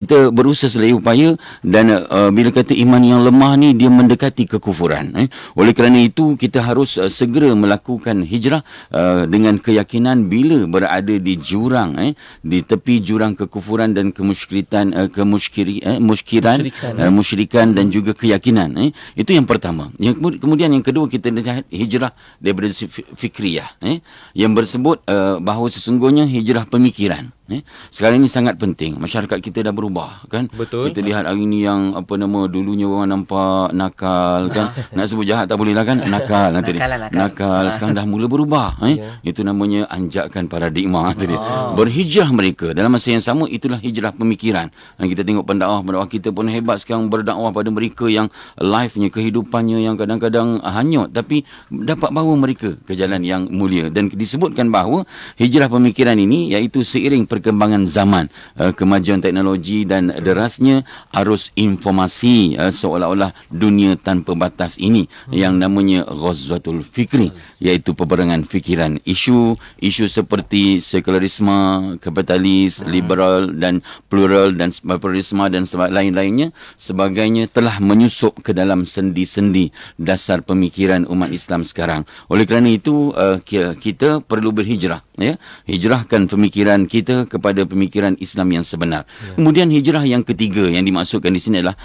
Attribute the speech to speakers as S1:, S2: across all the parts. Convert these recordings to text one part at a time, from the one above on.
S1: kita berusaha selai upaya dan uh, bila kata iman yang lemah ni dia mendekati kekufuran eh? oleh kerana itu kita harus uh, segera melakukan hijrah uh, dengan keyakinan bila berada di jurang eh? di tepi jurang kekufuran dan kemusyrikan uh, kemusyri eh? muskiran uh, eh. musyrikan dan juga keyakinan eh? itu yang pertama yang kemudian yang kedua kita lihat hijrah daripada fikriyah eh? yang bersebut uh, bahawa sesungguhnya hijrah pemikiran eh? sekarang ini sangat penting masyarakat kita dah berubah berubah kan betul kita lihat hari ini yang apa nama dulunya orang nampak nakal kan nak sebut jahat tak boleh lah kan nakal lah nanti lah, nakal, nakal. nakal ah. sekarang dah mula berubah eh? yeah. itu namanya anjakan paradigma ah. tadi oh. berhijrah mereka dalam masa yang sama itulah hijrah pemikiran dan kita tengok pendakwah pendakwah kita pun hebat sekarang berdakwah pada mereka yang life-nya kehidupannya yang kadang-kadang hanyut tapi dapat bawa mereka ke jalan yang mulia dan disebutkan bahawa hijrah pemikiran ini iaitu seiring perkembangan zaman eh, kemajuan teknologi dan derasnya arus informasi uh, seolah-olah dunia tanpa batas ini hmm. yang namanya ghazwatul fikri hmm. iaitu peperangan fikiran isu isu seperti sekularisme kapitalis hmm. liberal dan plural dan pluralisme dan lain-lainnya sebagainya telah menyusup ke dalam sendi-sendi dasar pemikiran umat Islam sekarang oleh kerana itu uh, kita perlu berhijrah ya hijrahkan pemikiran kita kepada pemikiran Islam yang sebenar yeah. kemudian hijrah yang ketiga yang dimaksudkan di sini adalah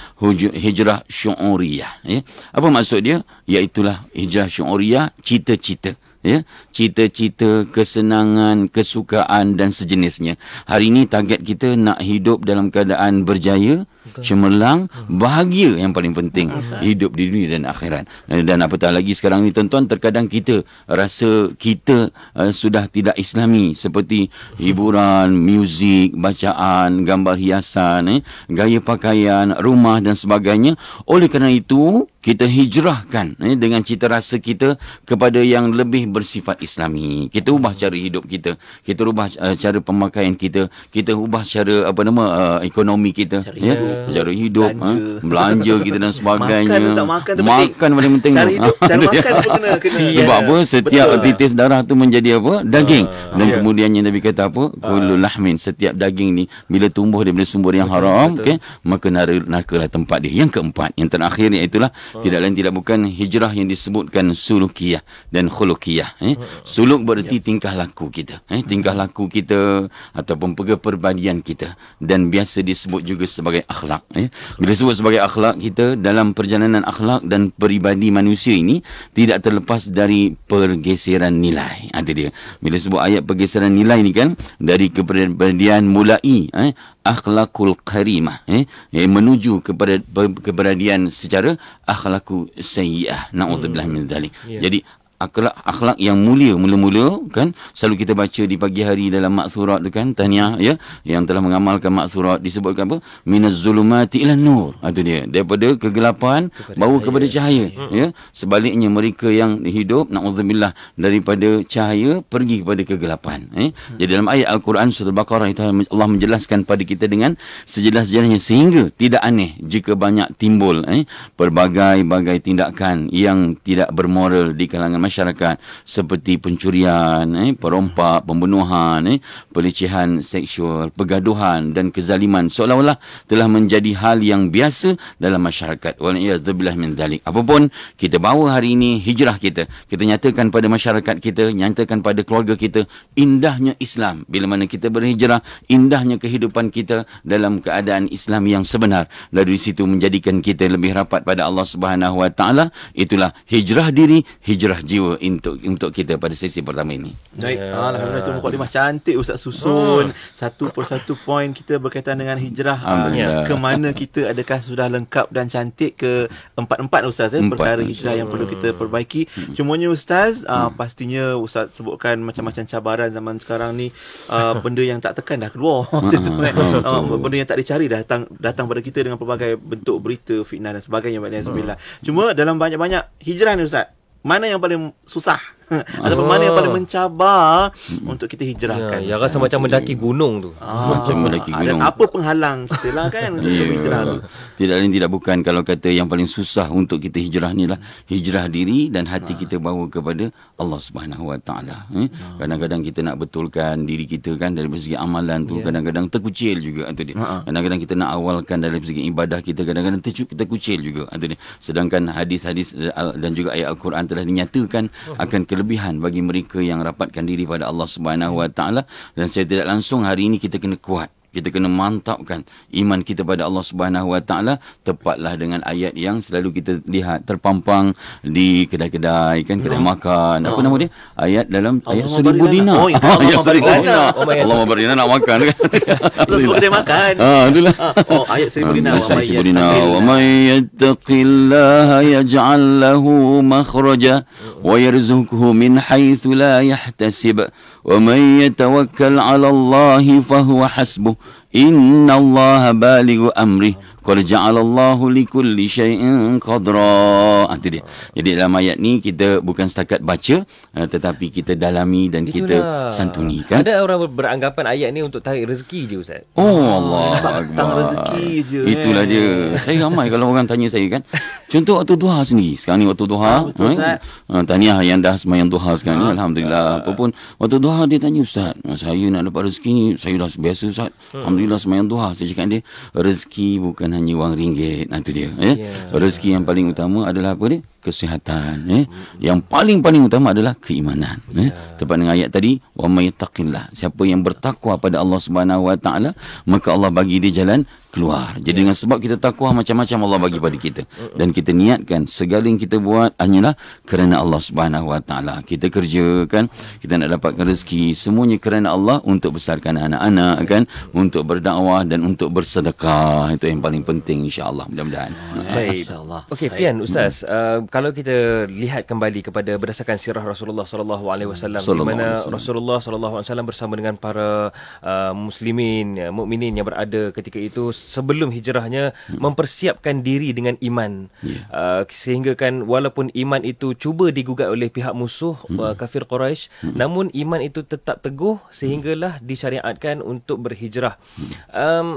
S1: hijrah syu'uriyah. Ya. Apa maksud dia? Iaitulah hijrah syu'uriyah, cita-cita. Ya. Cita-cita, kesenangan, kesukaan dan sejenisnya. Hari ini target kita nak hidup dalam keadaan berjaya, cemerlang, bahagia yang paling penting hidup di dunia dan akhirat. Eh, dan apatah lagi sekarang ni tuan-tuan terkadang kita rasa kita uh, sudah tidak islami seperti hiburan, muzik, bacaan, gambar hiasan, eh, gaya pakaian, rumah dan sebagainya. Oleh kerana itu kita hijrahkan eh, dengan cita rasa kita kepada yang lebih bersifat islami. Kita ubah cara hidup kita, kita ubah uh, cara pemakaian kita, kita ubah cara apa nama uh, ekonomi kita, cara ya. Cara hidup Belanja, ha? belanja kita dan sebagainya Makan tak makan Makan paling penting Cara hidup Cara makan pun kena,
S2: kena Sebab ya, apa Setiap Betul.
S1: titis darah tu Menjadi apa ah, Daging uh, Dan yeah. kemudiannya Nabi kata apa ah. Kulul lahmin Setiap daging ni Bila tumbuh daripada sumber yang Betul. haram Betul. Okay? Maka nara, narkalah tempat dia Yang keempat Yang terakhir itulah uh. Tidak lain tidak bukan Hijrah yang disebutkan Sulukiyah Dan khulukiyah eh? Suluk berarti yeah. tingkah laku kita eh? Tingkah laku kita Ataupun perbadian kita Dan biasa disebut juga Sebagai akhlak akhlak ya. Bila sebut sebagai akhlak kita dalam perjalanan akhlak dan peribadi manusia ini tidak terlepas dari pergeseran nilai. Ada ha, dia. Bila sebut ayat pergeseran nilai ini kan dari keberadaan mulai eh akhlakul karimah eh, eh menuju kepada keberadaan secara akhlakul sayyiah. Nauzubillah hmm. min dzalik. Yeah. Jadi akhlak akhlak yang mulia mula-mula kan selalu kita baca di pagi hari dalam maksurat tu kan tahniah ya yang telah mengamalkan maksurat disebutkan apa minaz zulumati ila nur itu ha, dia daripada kegelapan bawa kepada cahaya hmm. ya sebaliknya mereka yang hidup naudzubillah daripada cahaya pergi kepada kegelapan eh jadi dalam ayat al-Quran surah al-baqarah itu Allah menjelaskan pada kita dengan sejelas-jelasnya sehingga tidak aneh jika banyak timbul eh berbagai-bagai tindakan yang tidak bermoral di kalangan masyarakat seperti pencurian, eh, perompak, pembunuhan, eh, pelecehan seksual, pergaduhan dan kezaliman seolah-olah telah menjadi hal yang biasa dalam masyarakat. ia min dhalik. Apapun, kita bawa hari ini hijrah kita. Kita nyatakan pada masyarakat kita, nyatakan pada keluarga kita, indahnya Islam. Bila mana kita berhijrah, indahnya kehidupan kita dalam keadaan Islam yang sebenar. Lalu di situ menjadikan kita lebih rapat pada Allah Subhanahu Wa Taala. Itulah hijrah diri, hijrah jiwa jiwa untuk untuk kita pada sesi pertama ini.
S2: Baik. Yeah. Ya. Alhamdulillah tu mukadimah
S3: cantik Ustaz susun oh. satu per satu point kita berkaitan dengan hijrah ah, ke mana kita adakah sudah lengkap dan cantik ke empat-empat lah, ustaz ya eh, perkara empat. hijrah hmm. yang perlu kita perbaiki. Hmm. Cumanya ustaz ah, hmm. uh, pastinya ustaz sebutkan macam-macam cabaran zaman sekarang ni uh, benda yang tak tekan dah keluar. uh, benda yang tak dicari dah datang datang pada kita dengan pelbagai bentuk berita fitnah dan sebagainya. Hmm. Cuma dalam banyak-banyak hijrah ni ustaz mana yang paling susah Ataupun mana yang paling oh. mencabar hmm. Untuk kita hijrahkan ya, Yang rasa macam mendaki gunung tu ah.
S4: Macam
S1: mendaki gunung Dan apa
S3: penghalang kita lah kan Untuk yeah. Ya, hijrah tu
S1: Tidak lain tidak bukan Kalau kata yang paling susah Untuk kita hijrah ni lah Hijrah diri dan hati ha. kita bawa kepada Allah Subhanahu Wa Taala. Eh. Ah. Kadang-kadang kita nak betulkan diri kita kan Dari segi amalan tu yeah. Kadang-kadang terkucil juga ah, Kadang-kadang kita nak awalkan Dari segi ibadah kita Kadang-kadang terkucil juga Sedangkan hadis-hadis eh, Dan juga ayat Al-Quran Telah dinyatakan Akan kelebihan bagi mereka yang rapatkan diri pada Allah Subhanahu Wa Taala dan saya tidak langsung hari ini kita kena kuat kita kena mantapkan iman kita pada Allah Subhanahu Wa Taala tepatlah dengan ayat yang selalu kita lihat terpampang di kedai-kedai kan kedai hmm. makan apa hmm. nama dia ayat dalam Allah ayat seribu dinar oh, ayat seribu oh, dinar oh, Allah mabar dinar nak makan kan Allah dia makan ah, ha itulah ah, oh ayat seribu dinar ayat seribu dinar wa may yattaqillah yaj'al lahu makhraja wa yarzuqhu min haythu la yahtasib ومن يتوكل على الله فهو حسبه إن الله بالغ أمره qul ja'alallahu likulli shay'in qadra ah tu dia jadi dalam ayat ni kita bukan setakat baca ah, tetapi kita dalami dan Itulah. kita santuni kan ada
S4: orang beranggapan ayat ni untuk tarik rezeki je ustaz
S1: oh ah, allah akbar tarik rezeki
S2: je itulah eh.
S1: saya ramai kalau orang tanya saya kan contoh waktu duha sendiri sekarang ni waktu duha ha, betul, eh? ah, tahniah yang dah sembahyang duha sekarang ha. alhamdulillah ha. apa pun waktu duha dia tanya ustaz saya nak dapat rezeki ni saya dah biasa ustaz hmm. alhamdulillah sembahyang duha saya cakap dia rezeki bukan hanya wang ringgit itu dia eh? yeah. rezeki yang paling utama adalah apa dia kesihatan eh. Yang paling-paling utama adalah keimanan eh? ya. Tepat dengan ayat tadi wa mayyattaqillah. Siapa yang bertakwa pada Allah Subhanahu wa taala, maka Allah bagi dia jalan keluar. Jadi ya. dengan sebab kita takwa macam-macam Allah bagi pada kita dan kita niatkan segala yang kita buat hanyalah kerana Allah Subhanahu wa taala. Kita kerjakan, kita nak dapat rezeki semuanya kerana Allah untuk besarkan anak-anak kan, untuk berdakwah dan untuk bersedekah. Itu yang paling penting insya-Allah mudah-mudahan. Baik. Insya-Allah.
S4: Okey, Pian Ustaz, hmm. uh, kalau kita lihat kembali kepada berdasarkan sirah Rasulullah SAW di mana Rasulullah SAW bersama dengan para uh, muslimin ya, mukminin yang berada ketika itu sebelum hijrahnya hmm. mempersiapkan diri dengan iman yeah. uh, sehingga kan walaupun iman itu cuba digugat oleh pihak musuh hmm. uh, kafir Quraisy hmm. namun iman itu tetap teguh sehinggalah disyariatkan untuk berhijrah hmm. um,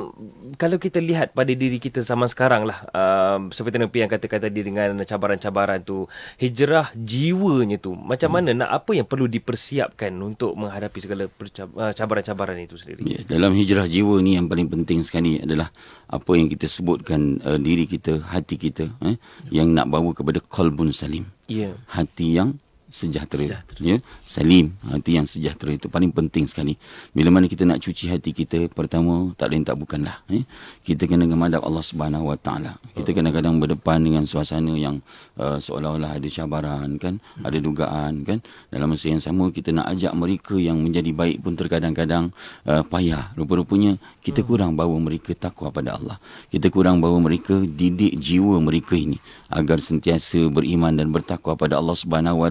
S4: kalau kita lihat pada diri kita zaman sekarang lah uh, um, seperti yang katakan tadi dengan cabaran-cabaran kesukaran tu hijrah jiwanya tu macam hmm. mana nak apa yang perlu dipersiapkan untuk menghadapi segala eh, cabaran-cabaran itu sendiri ya,
S1: dalam hijrah jiwa ni yang paling penting sekali adalah apa yang kita sebutkan uh, diri kita hati kita eh, ya. yang nak bawa kepada kolbun salim ya. hati yang sejahtera, sejahtera. ya salim hati yang sejahtera itu paling penting sekali bila mana kita nak cuci hati kita pertama tak lain tak bukanlah ya kita kena menghadap Allah Subhanahu Wa kita kadang-kadang berdepan dengan suasana yang uh, seolah-olah ada cabaran kan hmm. ada dugaan kan dalam masa yang sama kita nak ajak mereka yang menjadi baik pun terkadang-kadang uh, payah rupa-rupanya kita hmm. kurang bawa mereka takwa pada Allah kita kurang bawa mereka didik jiwa mereka ini agar sentiasa beriman dan bertakwa pada Allah Subhanahu Wa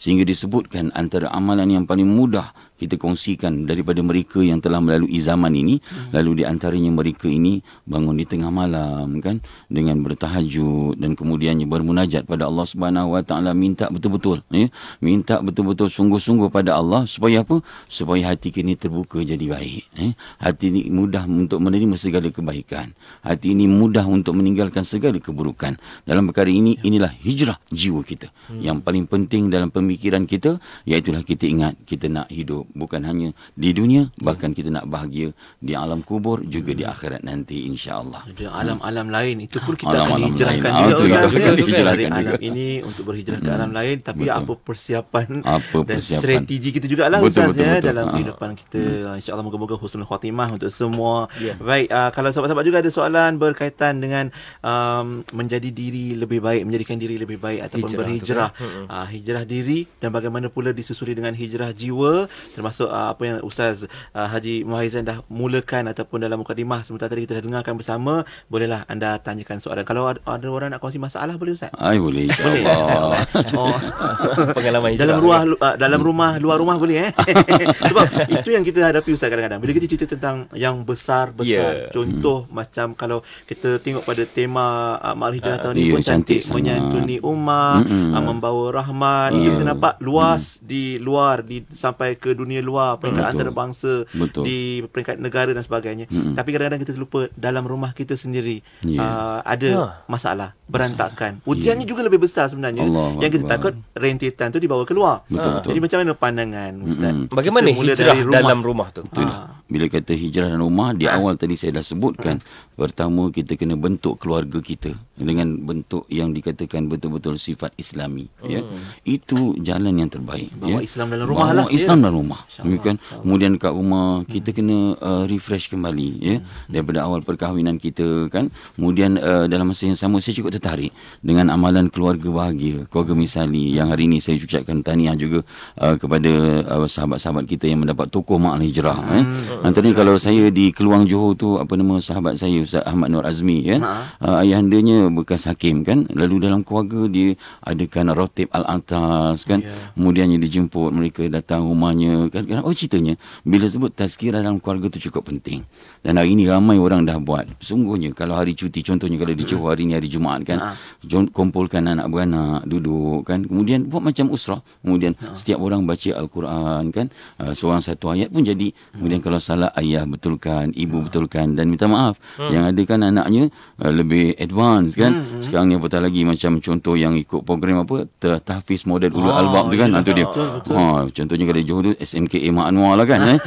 S1: sehingga disebutkan antara amalan yang paling mudah kita kongsikan daripada mereka yang telah melalui zaman ini hmm. lalu di antaranya mereka ini bangun di tengah malam kan dengan bertahajud dan kemudiannya bermunajat pada Allah Subhanahu Wa Taala minta betul-betul ya minta betul-betul sungguh-sungguh pada Allah supaya apa supaya hati kini terbuka jadi baik ya hati ini mudah untuk menerima segala kebaikan hati ini mudah untuk meninggalkan segala keburukan dalam perkara ini ya. inilah hijrah jiwa kita hmm. yang paling penting dalam pemikiran kita iaitu kita ingat kita nak hidup bukan hanya di dunia ya. bahkan kita nak bahagia di alam kubur juga di hmm. akhirat nanti insyaallah. Di alam-alam hmm. lain itu pun kita alam-alam akan hijrahkan lain. Ah, juga oh, kan. Dari juga. alam ini untuk berhijrah hmm. ke alam lain tapi betul. apa persiapan apa dan persiapan. strategi kita jugalah betul, Ustaz betul, ya betul,
S3: dalam betul. Ah. kehidupan kita hmm. Ah, insyaallah moga-moga husnul khatimah untuk semua. Yeah. Baik uh, kalau sahabat-sahabat juga ada soalan berkaitan dengan um, menjadi diri lebih baik menjadikan diri lebih baik ataupun hijrah, berhijrah uh, hijrah diri dan bagaimana pula disusuli dengan hijrah jiwa termasuk uh, apa yang Ustaz uh, Haji Muhaizan dah mulakan ataupun dalam mukadimah sebentar tadi kita dah dengarkan bersama bolehlah anda tanyakan soalan kalau ada, ada orang nak kongsi masalah boleh Ustaz? Ay, boleh eh? insyaAllah oh. pengalaman dalam ruah, uh, dalam rumah luar rumah boleh eh sebab itu yang kita hadapi Ustaz kadang-kadang bila kita cerita tentang yang besar-besar yeah. contoh hmm. macam kalau kita tengok pada tema uh, Mahal Hijrah uh, tahun ni pun cantik sama. menyantuni umat uh, hmm. membawa rahmat uh. itu kita hmm. nampak luas uh. di luar di sampai ke dunia dunia luar peringkat Betul. antarabangsa Betul. di peringkat negara dan sebagainya Mm-mm. tapi kadang-kadang kita terlupa dalam rumah kita sendiri yeah. uh, ada huh. Ha. masalah berantakan ujiannya ya. juga lebih besar sebenarnya Allah yang kita takut rentetan tu dibawa keluar Betul-betul. jadi macam mana pandangan ustaz Mm-mm. bagaimana kita
S4: hijrah rumah. dalam rumah tu Betul. Ha.
S1: bila kata hijrah dalam rumah di ah. awal tadi saya dah sebutkan ah. pertama kita kena bentuk keluarga kita dengan bentuk yang dikatakan betul-betul sifat islami ya. hmm. ya itu jalan yang terbaik bawa ya. Islam dalam rumah bawa lah Islam dia. Ya. dalam rumah kan kemudian kat rumah hmm. kita kena uh, refresh kembali ya hmm. daripada awal perkahwinan kita kan kemudian uh, dalam masa yang sama saya cukup tertarik dengan amalan keluarga bahagia keluarga misali yang hari ini saya ucapkan tahniah juga uh, kepada uh, sahabat-sahabat kita yang mendapat tokoh makna hijrah ya. hmm. eh antaranya kalau saya di Keluang Johor tu apa nama sahabat saya Ustaz Ahmad Nur Azmi ya ha? uh, ayahandanya bekas hakim kan lalu dalam keluarga dia adakan rotib al-antas kan yeah. kemudiannya dijemput mereka datang rumahnya kan kan oh ceritanya bila sebut tazkirah dalam keluarga tu cukup penting dan hari ini ramai orang dah buat sungguhnya kalau hari cuti contohnya kalau di Johor hari ni hari Jumaat kan uh. kumpulkan anak beranak duduk kan kemudian buat macam usrah kemudian uh. setiap orang baca al-Quran kan uh, seorang satu ayat pun jadi kemudian ha. kalau salah ayah betulkan ibu uh. betulkan dan minta maaf uh. yang ada kan anaknya uh, lebih advance kan mm -hmm. sekarang ni apa lagi macam contoh yang ikut program apa tahfiz model ulu ah, albab tu kan itu ya, dia betul, betul. ha contohnya kat Johor tu SMK Emak Anwar lah kan eh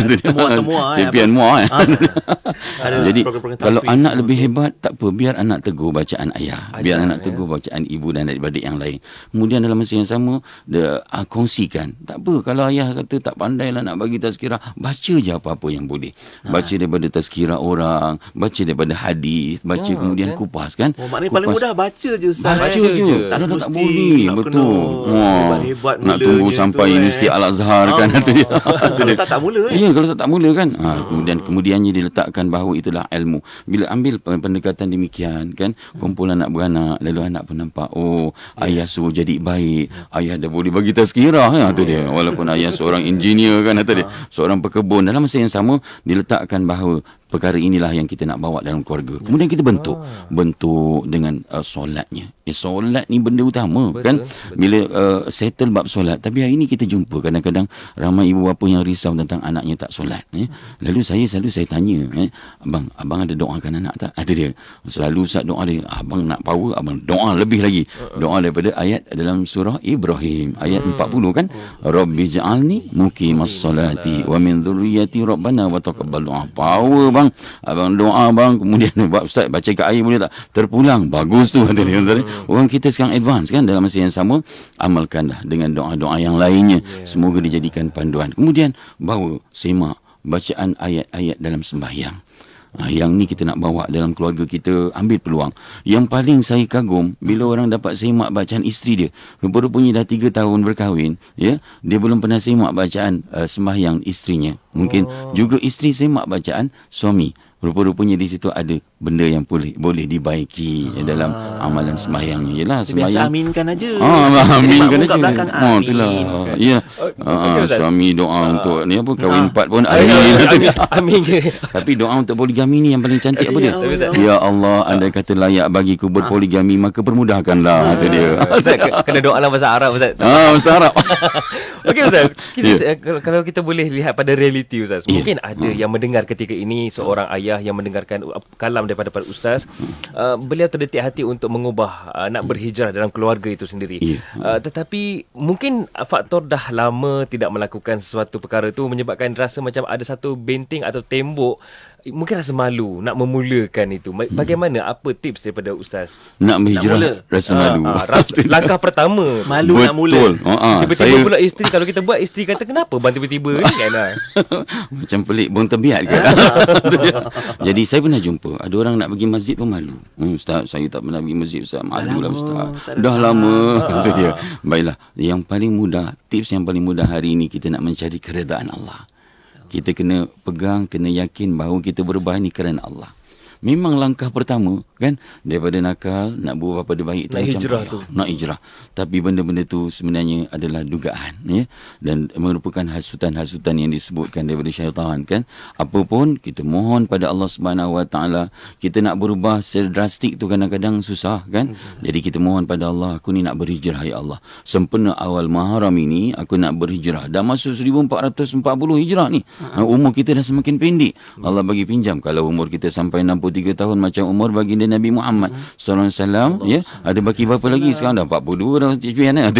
S1: itu dia eh, champion Anwar eh? ah, jadi kalau anak lebih hebat tak apa biar anak teguh bacaan ayah biar anak teguh bacaan ibu dan adik-adik yang lain kemudian dalam masa yang sama dia uh, kongsikan tak apa kalau ayah kata tak pandai lah nak bagi tazkirah baca je apa-apa yang boleh ah. baca daripada tazkirah orang baca daripada hadis baca oh, kemudian kan? kupas kan Oh, maknanya paling mudah
S3: baca je Ustaz. Baca, baca je. Tak, tak mesti.
S1: nak betul. Kena Wah. Hebat-hebat Nak tunggu sampai tu, eh. Universiti Al-Azhar ah. kan. Ah. Tu, kalau tak, tak mula. Eh. Ya, kalau tak, tak mula kan. Ha, ah. kemudian kemudiannya diletakkan bahawa itulah ilmu. Bila ambil pendekatan demikian kan. Kumpulan anak beranak. Lalu anak pun nampak. Oh, yeah. ayah suruh jadi baik. Ayah dah boleh bagi tazkirah. Kan? Ya, tu dia. Walaupun ayah seorang engineer kan. Tu dia. Ah. Seorang pekebun. Dalam masa yang sama, diletakkan bahawa perkara inilah yang kita nak bawa dalam keluarga. Kemudian kita bentuk ah. bentuk dengan uh, solatnya. Eh solat ni benda utama betul, kan? Betul. Bila uh, settle bab solat. Tapi hari ini kita jumpa kadang-kadang ramai ibu bapa yang risau tentang anaknya tak solat eh. Lalu saya selalu saya tanya eh abang abang ada doakan anak tak? Ada dia. Selalu saya doa dia abang nak power abang doa lebih lagi. Uh-uh. Doa daripada ayat dalam surah Ibrahim ayat hmm. 40 kan? mukim as muqimassalati wa min dhurriyyati rabbana wa taqabbal du'a. Power bang bang abang doa abang kemudian buat ustaz baca ke air boleh tak terpulang bagus tu kata dia kata hmm. orang kita sekarang advance kan dalam masa yang sama amalkanlah dengan doa-doa yang lainnya semoga dijadikan panduan kemudian bawa semak bacaan ayat-ayat dalam sembahyang Ha, yang ni kita nak bawa dalam keluarga kita ambil peluang. Yang paling saya kagum bila orang dapat semak bacaan isteri dia. Rupa-rupanya dah 3 tahun berkahwin, ya. Dia belum pernah semak bacaan uh, sembahyang isterinya. Mungkin oh. juga isteri semak bacaan suami rupa-rupanya di situ ada benda yang boleh boleh dibaiki ah. dalam amalan sembahyang jelah sembahyang biasa aminkan aja ah, amin aminkan aja amin. Ah, oh itulah okay. ya yeah. ah, suami doa ah. untuk ni apa kahwin ah. empat ah. pun amin ya, ya. amin tapi doa untuk poligami ni yang paling cantik apa ya dia ya Allah, ya Allah anda kata layak bagi ku berpoligami ah. maka permudahkanlah kata dia ustaz
S4: kena doa lah bahasa Arab ustaz
S1: ah bahasa Arab
S4: Okey Ustaz kita, yeah. kalau, kalau kita boleh lihat pada realiti Ustaz yeah. Mungkin ada hmm. yang mendengar ketika ini Seorang ayah yang mendengarkan kalam daripada para Ustaz uh, Beliau terdetik hati untuk mengubah uh, Nak berhijrah dalam keluarga itu sendiri yeah. uh, Tetapi mungkin faktor dah lama Tidak melakukan sesuatu perkara itu Menyebabkan rasa macam ada satu benting atau tembok mungkin rasa malu nak memulakan itu. Hmm. Bagaimana hmm. apa tips daripada ustaz?
S1: Nak berhijrah nak mula. rasa malu. Ha, ah, ha, ras, langkah
S4: pertama malu Betul. nak mula. Betul. Ha, ha, tiba-tiba saya... pula isteri kalau kita buat isteri kata kenapa bang tiba-tiba ni kan,
S1: kan. Macam pelik Bong tabiat ke. Jadi saya pernah jumpa ada orang nak pergi masjid pun malu. Hmm, ustaz saya tak pernah pergi masjid ustaz. Malulah lama, ustaz. Dah lama kata dia. Baiklah yang paling mudah tips yang paling mudah hari ini kita nak mencari keredaan Allah kita kena pegang kena yakin bahawa kita berubah ni kerana Allah memang langkah pertama kan daripada nakal nak buat apa-apa dia baik tu nak macam hijrah tu. nak hijrah tapi benda-benda tu sebenarnya adalah dugaan ya dan merupakan hasutan-hasutan yang disebutkan daripada syaitan kan apapun kita mohon pada Allah Subhanahu Wa Taala kita nak berubah secara drastik tu kadang-kadang susah kan hmm. jadi kita mohon pada Allah aku ni nak berhijrah ya Allah sempena awal Muharram ini aku nak berhijrah dah masuk 1440 hijrah ni hmm. umur kita dah semakin pendek Allah bagi pinjam kalau umur kita sampai 63 tahun macam umur bagi Nabi Muhammad sallallahu alaihi wasallam ya ada baki berapa lagi sekarang dah 42 dah tajwid kan dalam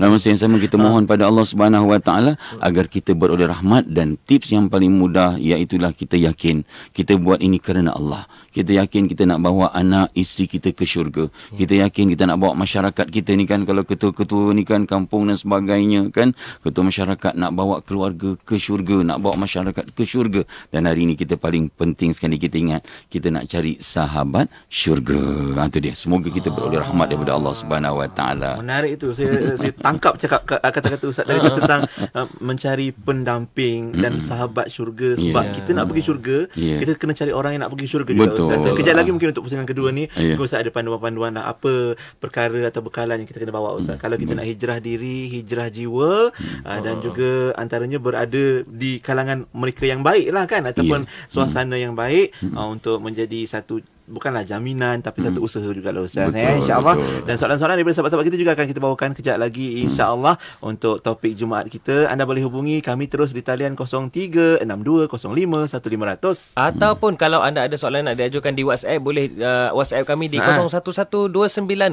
S1: eh? masa yang sama kita mohon pada Allah Subhanahu wa taala agar kita beroleh rahmat dan tips yang paling mudah iaitu lah kita yakin kita buat ini kerana Allah kita yakin kita nak bawa anak isteri kita ke syurga kita yakin kita nak bawa masyarakat kita ni kan kalau ketua-ketua ni kan kampung dan sebagainya kan ketua masyarakat nak bawa keluarga ke syurga nak bawa masyarakat ke syurga dan hari ini kita paling penting sekali kita ingat kita nak cari sahabat dapat syurga. Itu ha, dia. Semoga kita beroleh rahmat daripada Allah Subhanahu Wa Taala.
S3: Menarik itu. Saya saya tangkap cakap kata-kata Ustaz tadi tentang uh, mencari pendamping dan sahabat syurga sebab yeah. kita nak pergi syurga, yeah. kita kena cari orang yang nak pergi syurga juga Betul. Ustaz. Kejap lagi mungkin untuk pusingan kedua ni, yeah. Ustaz ada panduan-panduan lah, apa perkara atau bekalan yang kita kena bawa Ustaz. Mm. Kalau kita mm. nak hijrah diri, hijrah jiwa uh, mm. dan ah. juga antaranya berada di kalangan mereka yang baik lah kan ataupun yeah. Mm. suasana mm. yang baik uh, untuk menjadi satu bukanlah jaminan tapi hmm. satu usaha juga lah ustaz betul, ya insyaallah dan soalan-soalan daripada sahabat-sahabat kita juga akan kita bawakan kejap lagi hmm. insyaallah untuk topik Jumaat kita anda boleh hubungi kami terus di talian 0362051500 ataupun
S4: kalau anda ada soalan nak diajukan di WhatsApp boleh uh, WhatsApp kami di ha.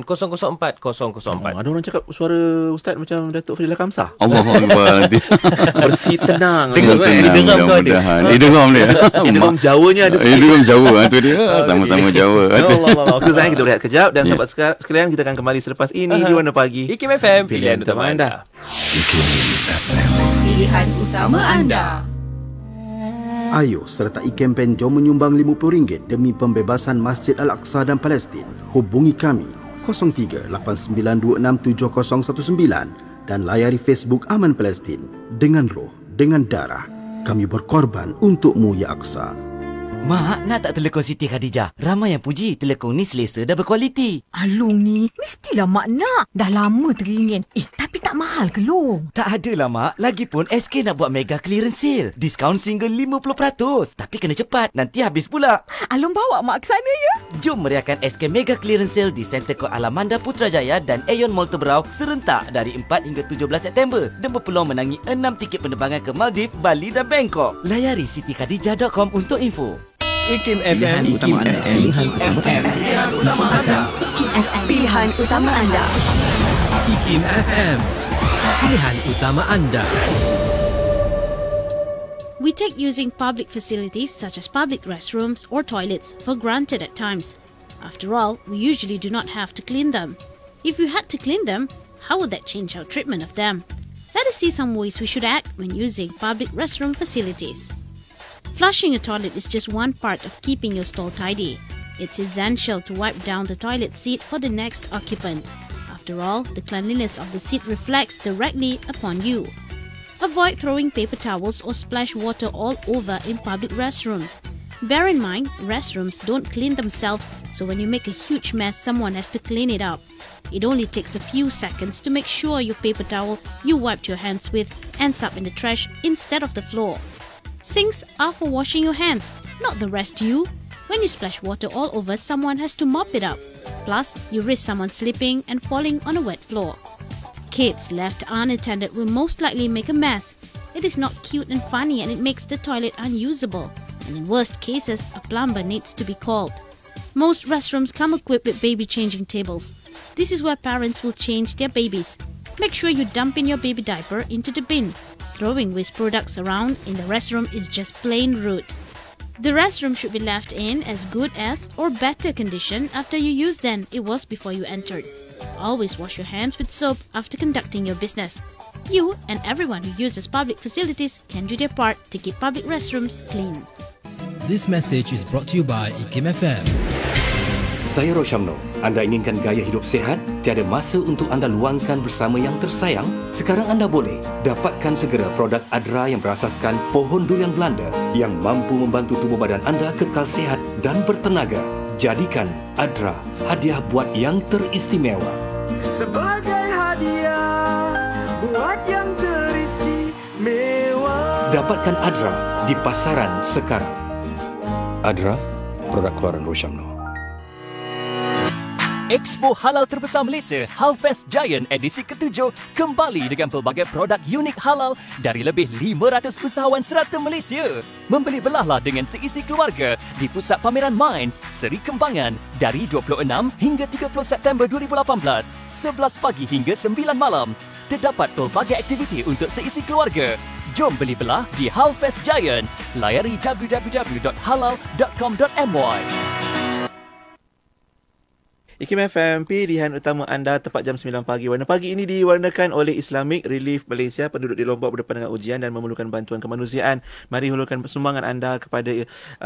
S4: 0112900404 oh, ada orang
S3: cakap suara ustaz macam Datuk Fadilah Kamsah Allahuakbar
S4: bersih tenang
S3: dengar kau dia dengar dia dengar jawanya ada dengar jawa itu dia sama-sama Jawa Jawa. Ya Allah Allah. Aku Zain kita berehat kejap dan yeah. sahabat sekalian kita akan kembali selepas ini uh-huh. di Warna Pagi. IKM FM
S4: pilihan utama anda.
S2: Pilihan utama anda.
S1: Ayo serta kempen jom menyumbang RM50 demi pembebasan Masjid Al-Aqsa dan Palestin. Hubungi kami 0389267019
S3: dan layari Facebook Aman Palestin dengan roh, dengan darah. Kami berkorban untukmu, Ya Aqsa.
S4: Mak, nak tak telekong Siti Khadijah? Ramai yang puji telekong ni selesa dan berkualiti.
S2: Alung ni, mestilah mak nak. Dah lama teringin. Eh, tapi
S4: tak mahal ke lo? Tak adalah mak. Lagipun SK nak buat mega clearance sale. Diskaun single 50%. Tapi kena cepat. Nanti habis pula. Alung bawa mak ke sana ya. Jom meriahkan SK mega clearance sale di Center Court Alamanda Putrajaya dan Aeon Mall Terberau serentak dari 4 hingga 17 September dan berpeluang menangi 6 tiket penerbangan ke Maldives, Bali dan Bangkok. Layari sitikhadijah.com untuk info.
S2: Ikim FM. Ikim FM. Pilihan utama anda. Ikim FM. Pilihan utama anda.
S4: Ikim FM. Pilihan utama anda.
S2: We take using public facilities such as public restrooms or toilets for granted at times. After all, we usually do not have to clean them. If we had to clean them, how would that change our treatment of them? Let us see some ways we should act when using public restroom facilities. Flushing a toilet is just one part of keeping your stall tidy. It's essential to wipe down the toilet seat for the next occupant. After all, the cleanliness of the seat reflects directly upon you. Avoid throwing paper towels or splash water all over in public restroom. Bear in mind, restrooms don't clean themselves, so when you make a huge mess, someone has to clean it up. It only takes a few seconds to make sure your paper towel you wiped your hands with ends up in the trash instead of the floor. Sinks are for washing your hands, not the rest you. When you splash water all over, someone has to mop it up. Plus, you risk someone slipping and falling on a wet floor. Kids left unattended will most likely make a mess. It is not cute and funny and it makes the toilet unusable. And in worst cases, a plumber needs to be called. Most restrooms come equipped with baby changing tables. This is where parents will change their babies. Make sure you dump in your baby diaper into the bin Throwing waste products around in the restroom is just plain rude. The restroom should be left in as good as or better condition after you use than it was before you entered. Always wash your hands with soap after conducting your business. You and everyone who uses public facilities can do their part to keep public restrooms clean. This message is brought to you by IKIM FM.
S4: Saya Roshamno. Anda inginkan gaya hidup sehat? Tiada masa untuk anda luangkan bersama yang tersayang? Sekarang anda boleh. Dapatkan segera produk Adra yang berasaskan pohon durian Belanda yang mampu membantu tubuh badan anda kekal sehat dan bertenaga. Jadikan Adra hadiah buat yang teristimewa.
S3: Sebagai hadiah buat yang teristimewa. Dapatkan Adra di pasaran sekarang. Adra, produk keluaran Roshamno.
S4: Expo Halal Terbesar Malaysia, Halfest Giant edisi ke-7 kembali dengan pelbagai produk unik halal dari lebih 500 usahawan serata Malaysia. Membeli belahlah dengan seisi keluarga di Pusat Pameran Mines, Seri Kembangan dari 26 hingga 30 September 2018, 11 pagi hingga 9 malam. Terdapat pelbagai aktiviti untuk seisi keluarga. Jom beli belah di Halfest Giant. Layari www.halal.com.my.
S3: IKM FM, pilihan utama anda tepat jam 9 pagi. Warna pagi ini diwarnakan oleh Islamic Relief Malaysia. Penduduk di Lombok berdepan dengan ujian dan memerlukan bantuan kemanusiaan. Mari hulurkan sumbangan anda kepada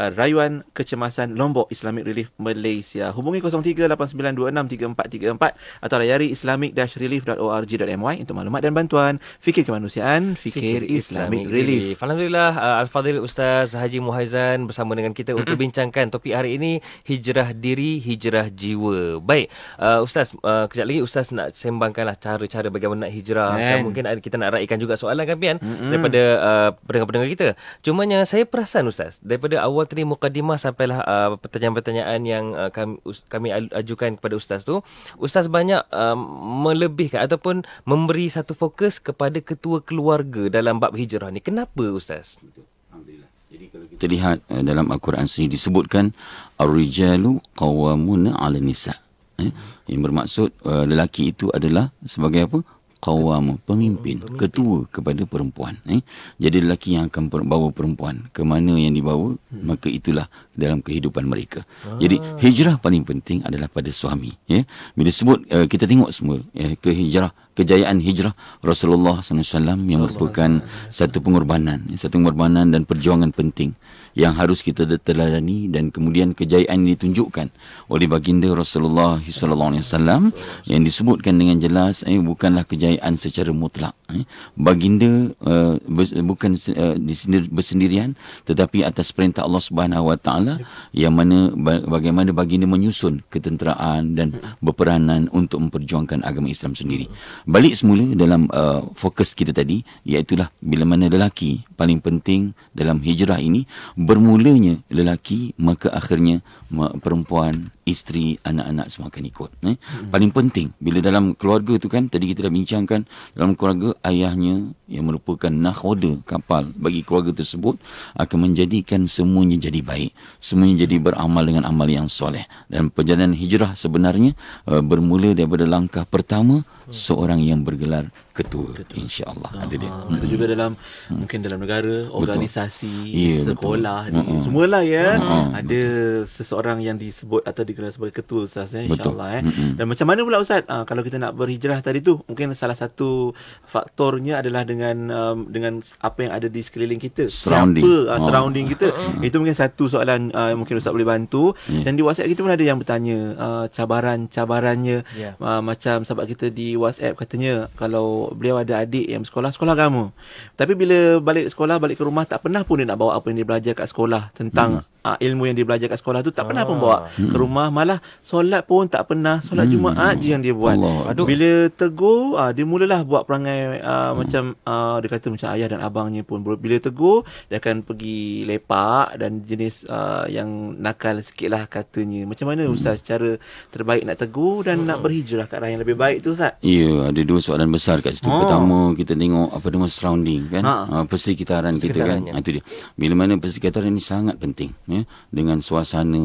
S3: uh, rayuan kecemasan Lombok Islamic Relief Malaysia. Hubungi 0389263434 atau layari islamic-relief.org.my untuk maklumat dan bantuan. Fikir kemanusiaan, fikir, fikir Islamic, Islamic Relief. Relief.
S4: Alhamdulillah, uh, Al-Fadhil Ustaz Haji Muhaizan bersama dengan kita untuk bincangkan topik hari ini, hijrah diri, hijrah jiwa. Baik, uh, Ustaz, uh, kejap lagi Ustaz nak sembangkanlah cara-cara bagaimana nak hijrah. Kan? mungkin kita nak raikan juga soalan kan, mm-hmm. daripada uh, pendengar-pendengar kita. Cuma yang saya perasan, Ustaz, daripada awal tadi mukadimah sampailah uh, pertanyaan-pertanyaan yang uh, kami, kami ajukan kepada Ustaz tu, Ustaz banyak uh, melebihkan ataupun memberi satu fokus kepada ketua keluarga dalam bab hijrah ni. Kenapa, Ustaz?
S1: Terlihat uh, dalam Al-Quran sendiri disebutkan Ar-Rijalu Qawamuna Al-Nisa' eh, yang bermaksud uh, lelaki itu adalah sebagai apa kawam pemimpin, pemimpin ketua kepada perempuan eh jadi lelaki yang akan bawa perempuan ke mana yang dibawa hmm. maka itulah dalam kehidupan mereka ah. jadi hijrah paling penting adalah pada suami ya eh? bila sebut uh, kita tengok semua eh, ke hijrah kejayaan hijrah Rasulullah SAW yang merupakan satu pengorbanan ya, satu pengorbanan dan perjuangan penting yang harus kita teladani dan kemudian kejayaan ini ditunjukkan oleh baginda Rasulullah sallallahu alaihi wasallam yang disebutkan dengan jelas eh bukanlah kejayaan secara mutlak eh baginda uh, bukan uh, bersendirian tetapi atas perintah Allah Subhanahu wa taala yang mana bagaimana baginda menyusun ketenteraan dan berperanan untuk memperjuangkan agama Islam sendiri balik semula dalam uh, fokus kita tadi iaitu bila mana lelaki paling penting dalam hijrah ini bermulanya lelaki maka akhirnya perempuan isteri, anak-anak semua akan ikut. Eh? Hmm. Paling penting, bila dalam keluarga tu kan, tadi kita dah bincangkan, dalam keluarga ayahnya yang merupakan nahoda kapal bagi keluarga tersebut, akan menjadikan semuanya jadi baik. Semuanya jadi beramal dengan amal yang soleh. Dan perjalanan hijrah sebenarnya uh, bermula daripada langkah pertama, seorang yang bergelar ketua, ketua. insyaallah ada dia hmm. Ah, itu juga
S3: dalam hmm. mungkin dalam negara organisasi Yeah, ya, sekolah betul. ni uh-uh. semualah ya uh-uh. ada betul. seseorang yang disebut atau di, dikenal sebagai ketua ustaz eh insyaallah eh. Mm-hmm. Dan macam mana pula ustaz? Uh, kalau kita nak berhijrah tadi tu mungkin salah satu faktornya adalah dengan um, dengan apa yang ada di sekeliling kita. Surrounding. Siapa uh, surrounding oh. kita? Mm-hmm. Itu mungkin satu soalan uh, mungkin ustaz boleh bantu. Yeah. Dan di WhatsApp kita pun ada yang bertanya uh, cabaran-cabarannya yeah. uh, macam sahabat kita di WhatsApp katanya kalau beliau ada adik yang sekolah sekolah agama. Tapi bila balik sekolah balik ke rumah tak pernah pun dia nak bawa apa yang dia belajar kat sekolah tentang mm uh, ilmu yang dia belajar kat sekolah tu tak pernah ah. pun bawa hmm. ke rumah malah solat pun tak pernah solat hmm. jumaat hmm. je yang dia buat Aduh. bila tegur uh, dia mulalah buat perangai uh, hmm. macam uh, dia kata macam ayah dan abangnya pun bila tegur dia akan pergi lepak dan jenis uh, yang nakal sikit lah katanya macam mana hmm. ustaz cara terbaik nak tegur dan hmm. nak berhijrah kat arah yang lebih baik tu ustaz
S1: ya ada dua soalan besar kat situ oh. pertama kita tengok apa nama surrounding kan ha. uh, persekitaran kita kan ha, itu dia bila mana persekitaran ini sangat penting ya ya dengan suasana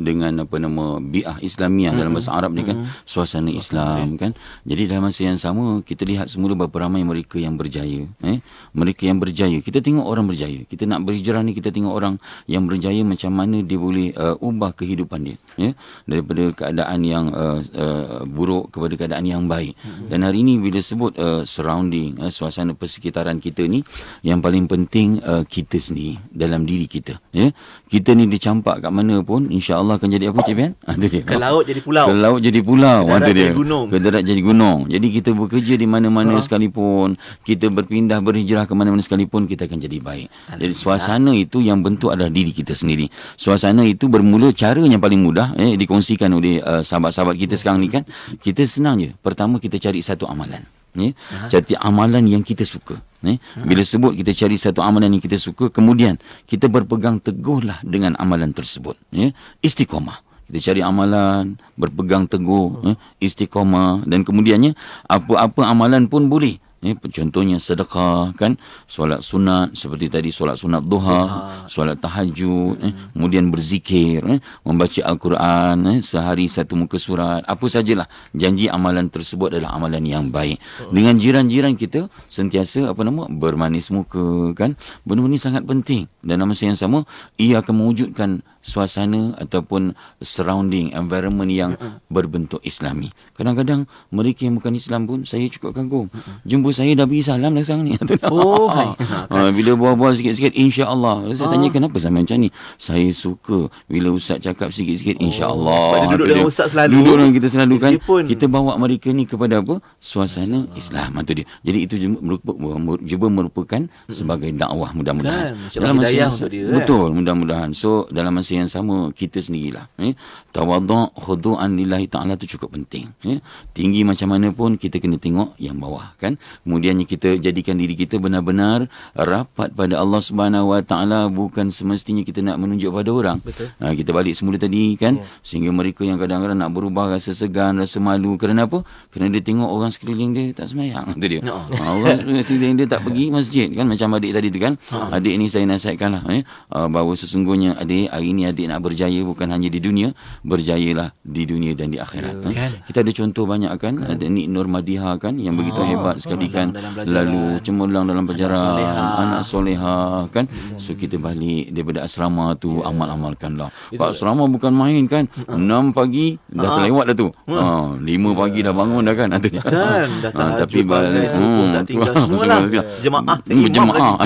S1: dengan apa nama biah Islamiah hmm. dalam bahasa Arab ni kan hmm. suasana Islam okay. kan jadi dalam masa yang sama kita lihat semula berapa ramai mereka yang berjaya eh mereka yang berjaya kita tengok orang berjaya kita nak berhijrah ni kita tengok orang yang berjaya macam mana dia boleh uh, ubah kehidupan dia ya daripada keadaan yang uh, uh, buruk kepada keadaan yang baik hmm. dan hari ini bila sebut uh, surrounding uh, suasana persekitaran kita ni yang paling penting uh, kita sendiri dalam diri kita ya kita ni dicampak kat mana pun Allah akan jadi apa cik Ben? Ha, ah, Ke laut jadi pulau. Ke laut jadi pulau. Ah, ke darat jadi gunung. Ke darat jadi gunung. Jadi kita bekerja di mana-mana ha. sekalipun, kita berpindah berhijrah ke mana-mana sekalipun kita akan jadi baik. Jadi suasana itu yang bentuk adalah diri kita sendiri. Suasana itu bermula cara yang paling mudah eh dikongsikan oleh uh, sahabat-sahabat kita sekarang ni kan. Kita senang je. Pertama kita cari satu amalan ya, ha. cari amalan yang kita suka. Ya. Bila sebut kita cari satu amalan yang kita suka, kemudian kita berpegang teguhlah dengan amalan tersebut. Ya. Istiqomah. Kita cari amalan, berpegang teguh, ya. istiqomah. Dan kemudiannya, apa-apa amalan pun boleh. Ya, contohnya sedekah kan solat sunat seperti tadi solat sunat duha solat tahajud eh, kemudian berzikir eh, membaca al-Quran eh, sehari satu muka surat apa sajalah janji amalan tersebut adalah amalan yang baik dengan jiran-jiran kita sentiasa apa nama bermanis muka kan benar-benar sangat penting dan dalam masa yang sama ia akan mewujudkan suasana ataupun surrounding environment yang mm-hmm. berbentuk islami. Kadang-kadang mereka yang bukan Islam pun saya cukup kagum. Mm-hmm. Jumpa saya dah beri salam dah sekarang ni. Oh. hai. Ha, ha bila buah-buah sikit-sikit insya-Allah. Saya ah. ha. tanya kenapa sampai macam ni? Saya suka bila ustaz cakap sikit-sikit oh. insya-Allah. Oh. Duduk dengan ustaz selalu. Duduk dengan kita selalu kan. Kita bawa mereka ni kepada apa? Suasana Allah. Islam itu ha, dia. Jadi itu juga merupakan sebagai dakwah mudah-mudahan. Kan? dalam masa, masa, dia, betul, kan? mudah-mudahan. So dalam masa yang sama kita sendirilah eh tawaduk khudu'an lillahi taala tu cukup penting eh tinggi macam mana pun kita kena tengok yang bawah kan kemudiannya kita jadikan diri kita benar-benar rapat pada Allah Subhanahu wa taala bukan semestinya kita nak menunjuk pada orang Ha, kita balik semula tadi kan ya. sehingga mereka yang kadang-kadang nak berubah rasa segan rasa malu kerana apa kerana dia tengok orang sekeliling dia tak semayang tu dia no. ha, orang sekeliling dia tak pergi masjid kan macam adik tadi tu kan ha. adik ni saya nasihatkanlah eh ha, bahawa sesungguhnya adik hari ni adik nak berjaya bukan hanya di dunia, berjayalah di dunia dan di akhirat. Yeah. Kan? Kita ada contoh banyak kan, kan? ada Nik Nur Madiha kan yang begitu oh, hebat sekali kan lalu cemerlang dalam pelajaran anak, soleha kan. Ya. So kita balik daripada asrama tu yeah. amal-amalkanlah. Pak asrama bukan main kan. Uh. Ha. 6 pagi dah ha. terlewat dah tu. Hmm. Ha. 5 pagi dah bangun dah kan Kan dah tak uh, tapi balik hmm. Lah. tak tinggal semua lah. jemaah. Jemaah.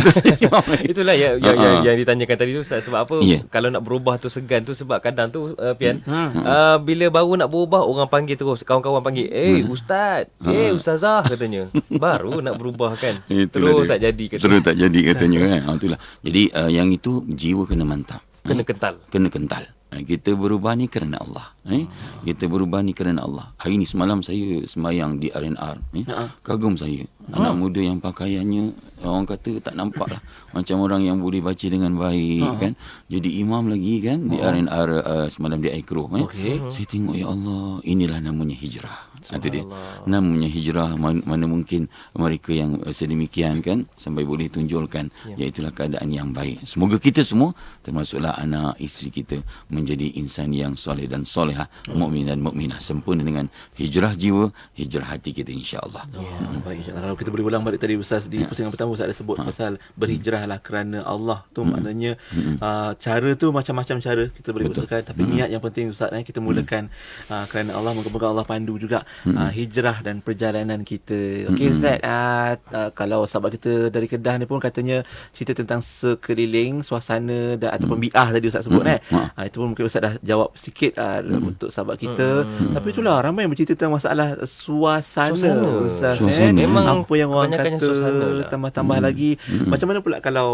S4: Itulah yang yang ya, ya, yang ditanyakan tadi tu sebab apa yeah. kalau nak berubah berubah tu segan tu sebab kadang tu uh, pian hmm. ha, Uh, bila baru nak berubah orang panggil terus kawan-kawan panggil eh ha. ustaz ha. eh ustazah katanya baru nak berubah kan terus dia. tak jadi katanya terus tak jadi katanya kan
S1: ha, itulah jadi uh, yang itu jiwa kena mantap kena ha. kental kena kental eh, kita berubah ni kerana Allah eh? Hmm. Kita berubah ni kerana Allah Hari ni semalam saya semayang di R&R eh? Ha. Kagum saya Anak muda yang pakaiannya orang kata tak nampak lah macam orang yang boleh baca dengan baik ha. kan. Jadi imam lagi kan ha. di RNR uh, eh, semalam di Aikro kan. Okay. Saya hmm. tengok ya Allah inilah namanya hijrah. Nanti dia. Namanya hijrah mana mungkin mereka yang eh, sedemikian kan sampai boleh tunjulkan ya. iaitulah keadaan yang baik. Semoga kita semua termasuklah anak isteri kita menjadi insan yang soleh dan soleha, ya. Hmm. mukmin dan mukminah sempurna dengan hijrah jiwa, hijrah hati kita insya-Allah. hmm.
S3: Ya, baik insya-Allah kalau kita boleh ulang balik tadi Ustaz di yeah. pusingan pertama Ustaz ada sebut ha. pasal berhijrah lah kerana Allah tu mm. maknanya mm. Uh, cara tu macam-macam cara kita boleh Betul. usahakan tapi mm. niat yang penting Ustaz eh, kita hmm. mulakan mm. uh, kerana Allah moga-moga Allah pandu juga mm. uh, hijrah dan perjalanan kita ok mm. Ustaz uh, uh, kalau sahabat kita dari Kedah ni pun katanya cerita tentang sekeliling suasana dan, ataupun mm. bi'ah tadi Ustaz sebut mm. eh. Ha. uh, itu pun mungkin Ustaz dah jawab sikit uh, mm. untuk sahabat kita mm. tapi itulah ramai yang bercerita tentang masalah suasana, suasana. Ustaz eh. suasana. Eh. memang apa yang orang kata lah. tambah-tambah hmm. lagi hmm. macam mana pula kalau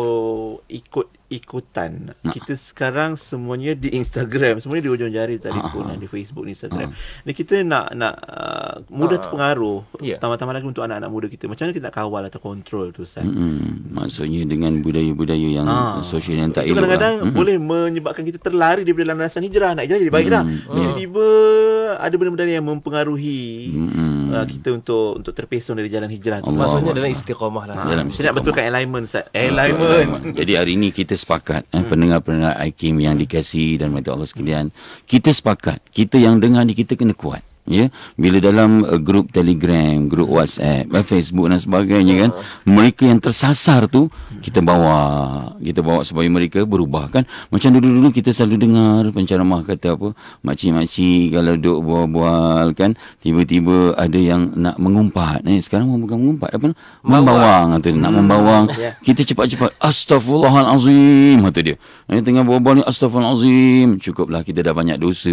S3: ikut ikutan. Ha. Kita sekarang semuanya di Instagram, semuanya di ujung jari telefon ha. di ah. Facebook, di Instagram. Ha. Hmm. Ni kita nak nak uh, mudah ha. terpengaruh. Yeah. Tama-tama lagi untuk anak-anak muda kita. Macam mana kita nak kawal atau kontrol tu Ustaz? Hmm.
S1: hmm. Maksudnya dengan budaya-budaya yang ha. sosial yang tak elok. Lah. Kadang-kadang lah. boleh
S3: menyebabkan kita terlari daripada landasan hijrah. Nak hijrah jadi baik dah. Hmm. Yeah. Tiba-tiba ada benda-benda yang mempengaruhi hmm. uh, kita untuk untuk terpesong dari jalan hijrah tu. Allah. Maksudnya dalam istiqamah lah. Ha. Dalam istiqamah. Saya nak betulkan alignment Ustaz. Alignment. Jadi hari
S1: ini kita sepakat eh, hmm. pendengar-pendengar IKIM yang dikasihi dan mati Allah sekalian kita sepakat kita yang dengar ni kita kena kuat ya bila dalam uh, grup Telegram, grup WhatsApp, uh, Facebook dan sebagainya kan ya. mereka yang tersasar tu kita bawa kita bawa supaya mereka berubah kan macam dulu-dulu kita selalu dengar penceramah kata apa macam-macam. kalau duk bual-bual kan tiba-tiba ada yang nak mengumpat eh sekarang bukan mengumpat apa membawang atau nak hmm, membawang ya. kita cepat-cepat astagfirullahalazim kata dia ini eh, tengah bual-bual ni astagfirullahalazim cukuplah kita dah banyak dosa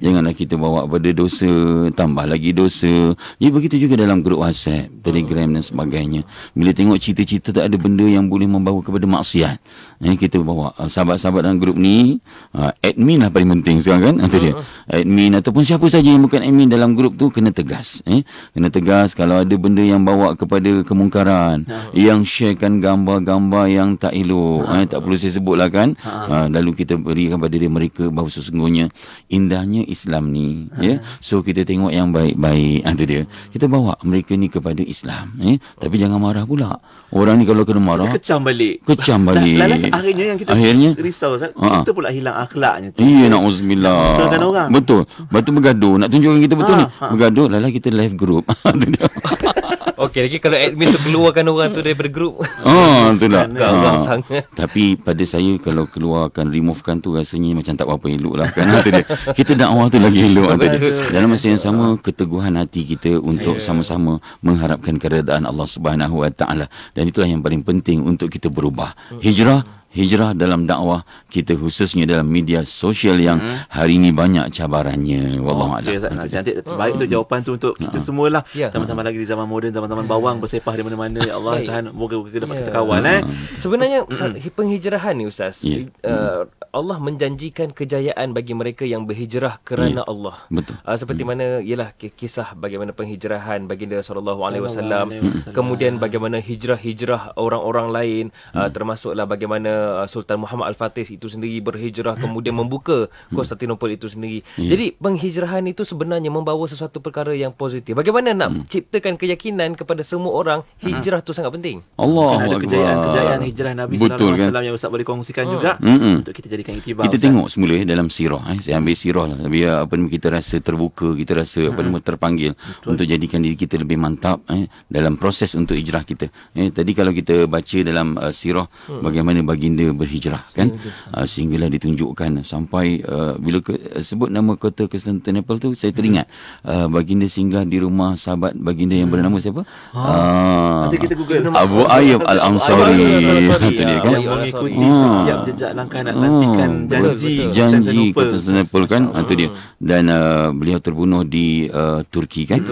S1: janganlah kita bawa pada dosa tambah lagi dosa. Jadi begitu juga dalam grup WhatsApp, Telegram dan sebagainya. Bila tengok cerita-cerita tak ada benda yang boleh membawa kepada maksiat. Eh, kita bawa uh, sahabat-sahabat dalam grup ni, uh, admin lah paling penting sekarang kan? Uh-huh. dia. Admin ataupun siapa saja yang bukan admin dalam grup tu kena tegas. Eh? Kena tegas kalau ada benda yang bawa kepada kemungkaran. Uh-huh. Yang sharekan gambar-gambar yang tak elok. Uh-huh. Eh, tak perlu saya sebut lah kan? Uh-huh. Uh, lalu kita berikan kepada mereka bahawa sesungguhnya indahnya Islam ni. Uh-huh. Ha. Yeah? So, kita tengok yang baik-baik ah, dia Kita bawa mereka ni kepada Islam eh? Tapi jangan marah pula Orang ni kalau kena marah kita Kecam balik Kecam balik Lalu akhirnya yang kita akhirnya? risau uh-huh. Kita
S3: pula hilang akhlaknya
S1: tu. Iya nak uzmillah Betulkan orang Betul Lepas tu bergaduh Nak tunjukkan kita betul ha, ni ha. Bergaduh Lalu kita live group Itu dia
S4: Okey, lagi kalau admin tu keluarkan orang tu daripada grup. Oh, ah, tu lah.
S1: Tapi pada saya kalau keluarkan, removekan tu rasanya macam tak apa-apa elok lah. Kan? dia. Kita awal tu lagi elok. Kata lah. Dalam masa yang sama, keteguhan hati kita untuk yeah. sama-sama mengharapkan keredaan Allah Subhanahu Wa Taala. Dan itulah yang paling penting untuk kita berubah. Hmm. Hijrah, hijrah dalam dakwah kita khususnya dalam media sosial yang hmm. hari ini banyak cabarannya wallahu a'lam.
S3: Okay, cantik terbaik hmm. tu jawapan tu untuk kita hmm. semualah. Ya. Teman-teman lagi di zaman moden, zaman teman hmm. bawang bersepah di mana-mana ya Allah tahan moga kita dapat kita ya. kawan eh. Sebenarnya
S4: penghijrahan ni ustaz ya. eh, Allah menjanjikan kejayaan bagi mereka yang berhijrah kerana yeah. Allah. Betul. Uh, seperti yeah. mana ialah kisah bagaimana penghijrahan baginda sallallahu alaihi wasallam, kemudian bagaimana hijrah-hijrah orang-orang lain uh, termasuklah bagaimana Uh, Sultan Muhammad Al-Fatih itu sendiri berhijrah hmm. kemudian membuka Konstantinopel hmm. itu sendiri. Yeah. Jadi penghijrahan itu sebenarnya membawa sesuatu perkara yang positif. Bagaimana nak hmm. ciptakan keyakinan kepada semua orang hmm. hijrah itu sangat penting. Allah Kan ada kejayaan-kejayaan hijrah Nabi sallallahu alaihi kan? wasallam yang
S3: Ustaz boleh kongsikan hmm. juga
S1: hmm. hmm. untuk kita
S3: jadikan
S4: iktibar. Kita Ustaz. tengok
S1: semula eh dalam sirah eh. Saya ambil sirah lah. Biar apa kita rasa terbuka, kita rasa hmm. apa nama terpanggil Betul. untuk jadikan diri kita lebih mantap eh dalam proses untuk hijrah kita. Eh tadi kalau kita baca dalam uh, sirah hmm. bagaimana bagi baginda berhijrah kan uh, sehinggalah ditunjukkan sampai uh, bila ke, eh, sebut nama kota Constantinople tu saya teringat uh, baginda singgah di rumah sahabat baginda yang bernama hmm. siapa ha. uh, Abu Ayyub Al-Ansari tu dia kan mengikuti setiap jejak
S3: langkah nak nantikan janji janji Constantinople
S1: kan tu dia hmm. dan beliau terbunuh di Turki kan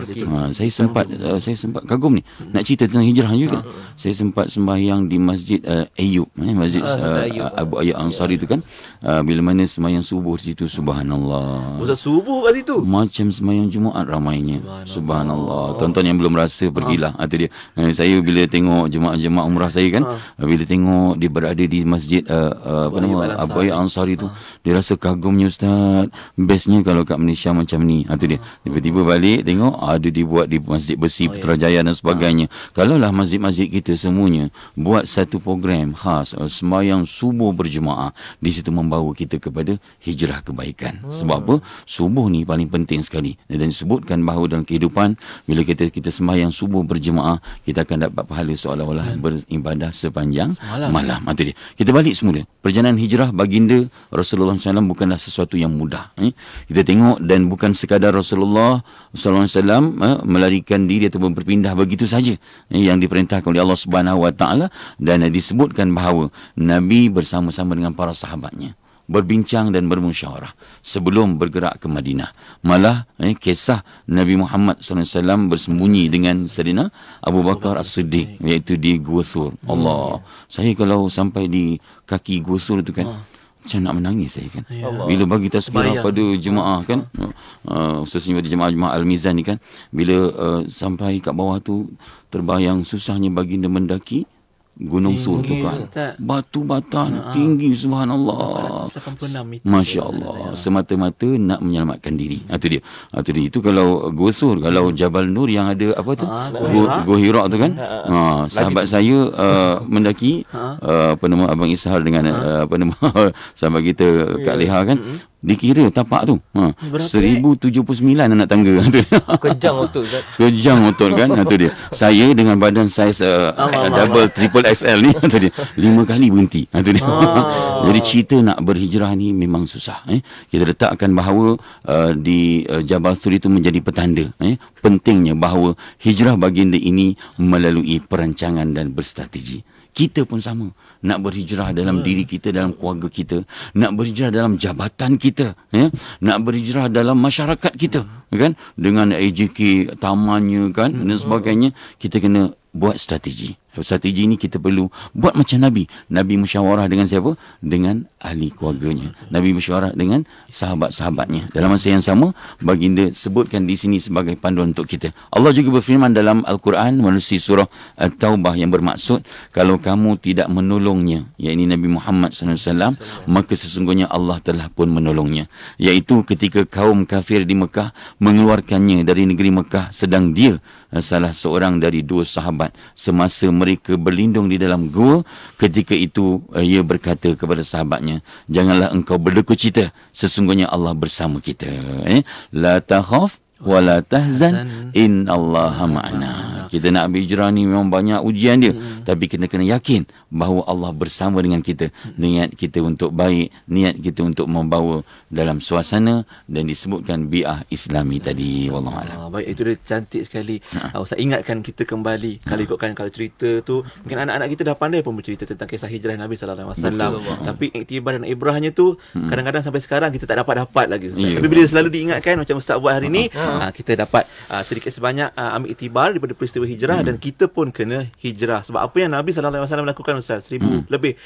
S1: saya sempat saya sempat kagum ni nak cerita tentang hijrah juga saya sempat sembahyang di masjid Ayyub eh, masjid uh, Abu Ayyub Ansari yeah. tu kan uh, Bila mana semayang subuh di situ Subhanallah Ustaz subuh kat situ? Macam semayang Jumaat ramainya Subhanallah, Subhanallah. Tuan-tuan yang belum rasa pergilah ha. Atau dia eh, Saya bila tengok jemaah-jemaah umrah saya kan ha. Bila tengok dia berada di masjid uh, uh, Apa nama Abu Ayyub Ansari tu Dia rasa kagumnya Ustaz Bestnya kalau kat Malaysia macam ni Atau dia Tiba-tiba balik tengok Ada dibuat di masjid besi oh, ya. Putrajaya dan sebagainya ha. Kalaulah masjid-masjid kita semuanya Buat satu program khas uh, Semua sembahyang subuh berjemaah di situ membawa kita kepada hijrah kebaikan. Hmm. Sebab apa? Subuh ni paling penting sekali. Dan disebutkan bahawa dalam kehidupan bila kita kita sembahyang subuh berjemaah, kita akan dapat pahala seolah-olah hmm. beribadah sepanjang Semalam. malam. Itu dia. Kita balik semula. Perjalanan hijrah baginda Rasulullah SAW bukanlah sesuatu yang mudah. Eh. Kita tengok dan bukan sekadar Rasulullah SAW eh, melarikan diri ataupun berpindah begitu saja eh, yang diperintahkan oleh Allah Subhanahu Wa Taala dan disebutkan bahawa Nabi bersama-sama dengan para sahabatnya berbincang dan bermusyawarah sebelum bergerak ke Madinah. Malah eh, kisah Nabi Muhammad SAW bersembunyi dengan Serina Abu Bakar As-Siddiq iaitu di Gua Thur. Hmm. Allah. Ya. Saya kalau sampai di kaki Gua Thur itu kan ah. macam nak menangis saya kan. Ya. Bila bagi tazkirah pada jemaah kan ah. eh, eh, khususnya uh, pada jemaah-jemaah Al-Mizan ni kan bila uh, sampai kat bawah tu terbayang susahnya baginda mendaki Gunung Sur tu kan. Batu batan uh, ha, ha. tinggi subhanallah. 486 Masya-Allah, semata-mata nak menyelamatkan diri. Hmm. Ha, Itu dia. Itu dia. Itu kalau Gua kalau hmm. Jabal Nur yang ada apa tu? Uh, Gua tu kan. Uh, sahabat lagi. saya uh, mendaki uh, apa nama Abang Ishar dengan uh, apa nama sahabat kita Kak yeah. Leha kan. Hmm dikira tapak tu. Ha, tujuh puluh sembilan anak tangga. Kejang otot. Kejang otot kan. Itu dia. Saya dengan badan saiz uh, double triple XL ni. Itu dia. Lima kali berhenti. Itu dia. Ah. Jadi cerita nak berhijrah ni memang susah. Eh. Kita letakkan bahawa uh, di uh, Jabal Suri itu menjadi petanda. Eh. Pentingnya bahawa hijrah baginda ini melalui perancangan dan berstrategi kita pun sama nak berhijrah dalam diri kita dalam keluarga kita nak berhijrah dalam jabatan kita ya nak berhijrah dalam masyarakat kita kan dengan AJK tamannya kan dan sebagainya kita kena buat strategi strategi ini kita perlu buat macam Nabi. Nabi musyawarah dengan siapa? Dengan ahli keluarganya. Nabi musyawarah dengan sahabat-sahabatnya. Dalam masa yang sama, baginda sebutkan di sini sebagai panduan untuk kita. Allah juga berfirman dalam Al-Quran, manusi surah Taubah yang bermaksud, kalau kamu tidak menolongnya, yakni Nabi Muhammad SAW, maka sesungguhnya Allah telah pun menolongnya. Iaitu ketika kaum kafir di Mekah mengeluarkannya dari negeri Mekah sedang dia eh, salah seorang dari dua sahabat semasa mereka berlindung di dalam gua ketika itu eh, ia berkata kepada sahabatnya janganlah engkau berduka cita sesungguhnya Allah bersama kita eh la tahaf wala tahzan in Allah ma'ana kita nak berhijrah ni memang banyak ujian dia hmm. tapi kita kena yakin bahawa Allah bersama dengan kita hmm. niat kita untuk baik niat kita untuk membawa dalam suasana dan disebutkan bi'ah islami hmm. tadi wallahu alam ah, baik
S3: itu dia cantik sekali
S1: ha. Ah, ustaz ingatkan kita
S3: kembali ha. kalau ha. ikutkan kalau cerita tu mungkin anak-anak kita dah pandai pun bercerita tentang kisah hijrah Nabi sallallahu alaihi wasallam tapi iktibar dan ibrahnya tu hmm. kadang-kadang sampai sekarang kita tak dapat dapat lagi ustaz. Yeah. tapi bila selalu diingatkan macam ustaz buat hari ha. ni uh, kita dapat uh, sedikit sebanyak uh, ambil itibar daripada peristiwa hijrah hmm. dan kita pun kena hijrah sebab apa yang Nabi SAW lakukan Ustaz 1000 hmm. lebih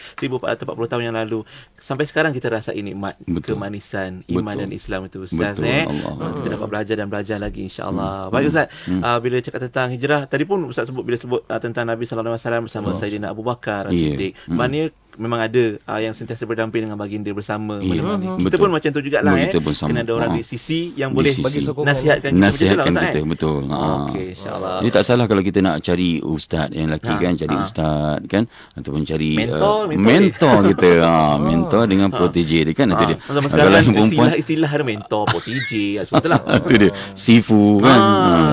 S3: puluh tahun yang lalu sampai sekarang kita rasa nikmat Betul. kemanisan iman Betul. dan Islam itu Ustaz Betul. eh Allah. kita dapat belajar dan belajar lagi insyaallah hmm. baik Ustaz hmm. uh, bila cakap tentang hijrah tadi pun Ustaz sebut bila sebut uh, tentang Nabi SAW bersama oh. Sayyidina Abu Bakar Siddiq yeah. hmm. maknanya memang ada uh, yang sentiasa berdamping dengan baginda bersama yeah. menemani. Kita betul. pun macam tu jugalah betul. eh. Kena ada orang uh di sisi yang di boleh sisi. bagi sokongan, nasihatkan kita. Nasihatkan kita, kita. Eh. betul. Uh-huh. Okey, insyaallah. Ini tak
S1: salah kalau kita nak cari ustaz yang lelaki uh kan, cari uh ustaz kan ataupun cari mentor, uh, mentor, mentor kita. Ha, mentor dengan uh protege dia kan nanti uh-huh. dia. Kalau perempuan istilah,
S3: istilah mentor, protege, ya, sebetulah. Itu dia.
S1: Sifu kan.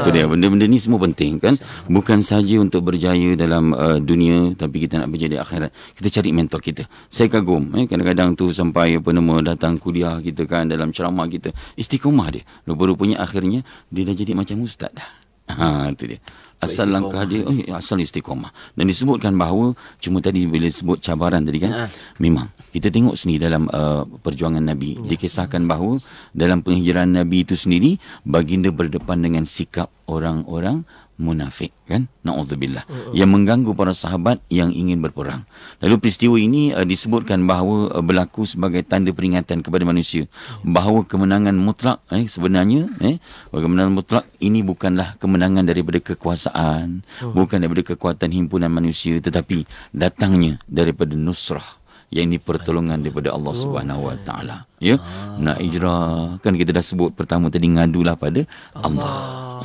S1: Itu dia. Benda-benda ni semua penting kan. Bukan saja untuk berjaya dalam eh, dunia tapi kita nak berjaya di akhirat. Kita cari mentor contoh kita saya kagum eh, kadang-kadang tu sampai apa nama datang kuliah kita kan dalam ceramah kita istiqomah dia rupa-rupanya akhirnya dia dah jadi macam ustaz dah ha itu dia asal langkah dia oh, eh, asal istiqomah dan disebutkan bahawa cuma tadi bila sebut cabaran tadi kan ya. memang kita tengok sendiri dalam uh, perjuangan nabi ya. dikisahkan bahawa dalam penghijrahan nabi itu sendiri baginda berdepan dengan sikap orang-orang munafik kan naudzubillah mm -hmm. yang mengganggu para sahabat yang ingin berperang lalu peristiwa ini uh, disebutkan bahawa uh, berlaku sebagai tanda peringatan kepada manusia mm. bahawa kemenangan mutlak eh sebenarnya eh kemenangan mutlak ini bukanlah kemenangan daripada kekuasaan mm -hmm. bukan daripada kekuatan himpunan manusia tetapi datangnya daripada nusrah yang ini pertolongan daripada Allah Subhanahu Wa Taala. Ya, nak hijrah kan kita dah sebut pertama tadi ngadulah pada Allah.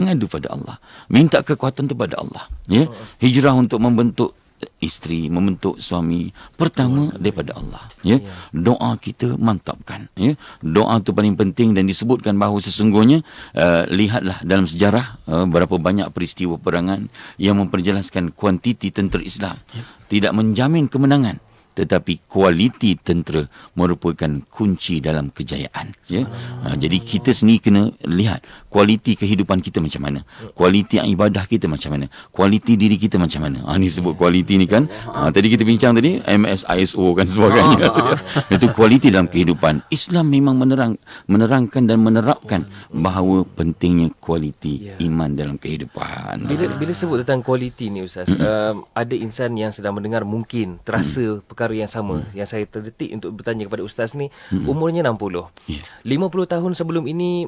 S1: Mengadu pada Allah. Minta kekuatan kepada Allah. Ya, hijrah untuk membentuk isteri membentuk suami pertama daripada Allah ya? ya doa kita mantapkan ya doa tu paling penting dan disebutkan bahawa sesungguhnya uh, lihatlah dalam sejarah uh, berapa banyak peristiwa perangan yang memperjelaskan kuantiti tentera Islam ya. tidak menjamin kemenangan tetapi kualiti tentera merupakan kunci dalam kejayaan ya. Ha, jadi kita sendiri kena lihat kualiti kehidupan kita macam mana kualiti ibadah kita macam mana kualiti diri kita macam mana ha, ni sebut kualiti ni kan ha, tadi kita bincang tadi MS ISO kan sebagainya ha, ha, ha. itu kualiti dalam kehidupan Islam memang menerang menerangkan dan menerapkan bahawa pentingnya kualiti ya. iman dalam kehidupan bila ah.
S4: bila sebut tentang kualiti ni ustaz um, ada insan yang sedang mendengar mungkin terasa perkara yang sama mm. yang saya terdetik untuk bertanya kepada ustaz ni umurnya 60 ya. 50 tahun sebelum ini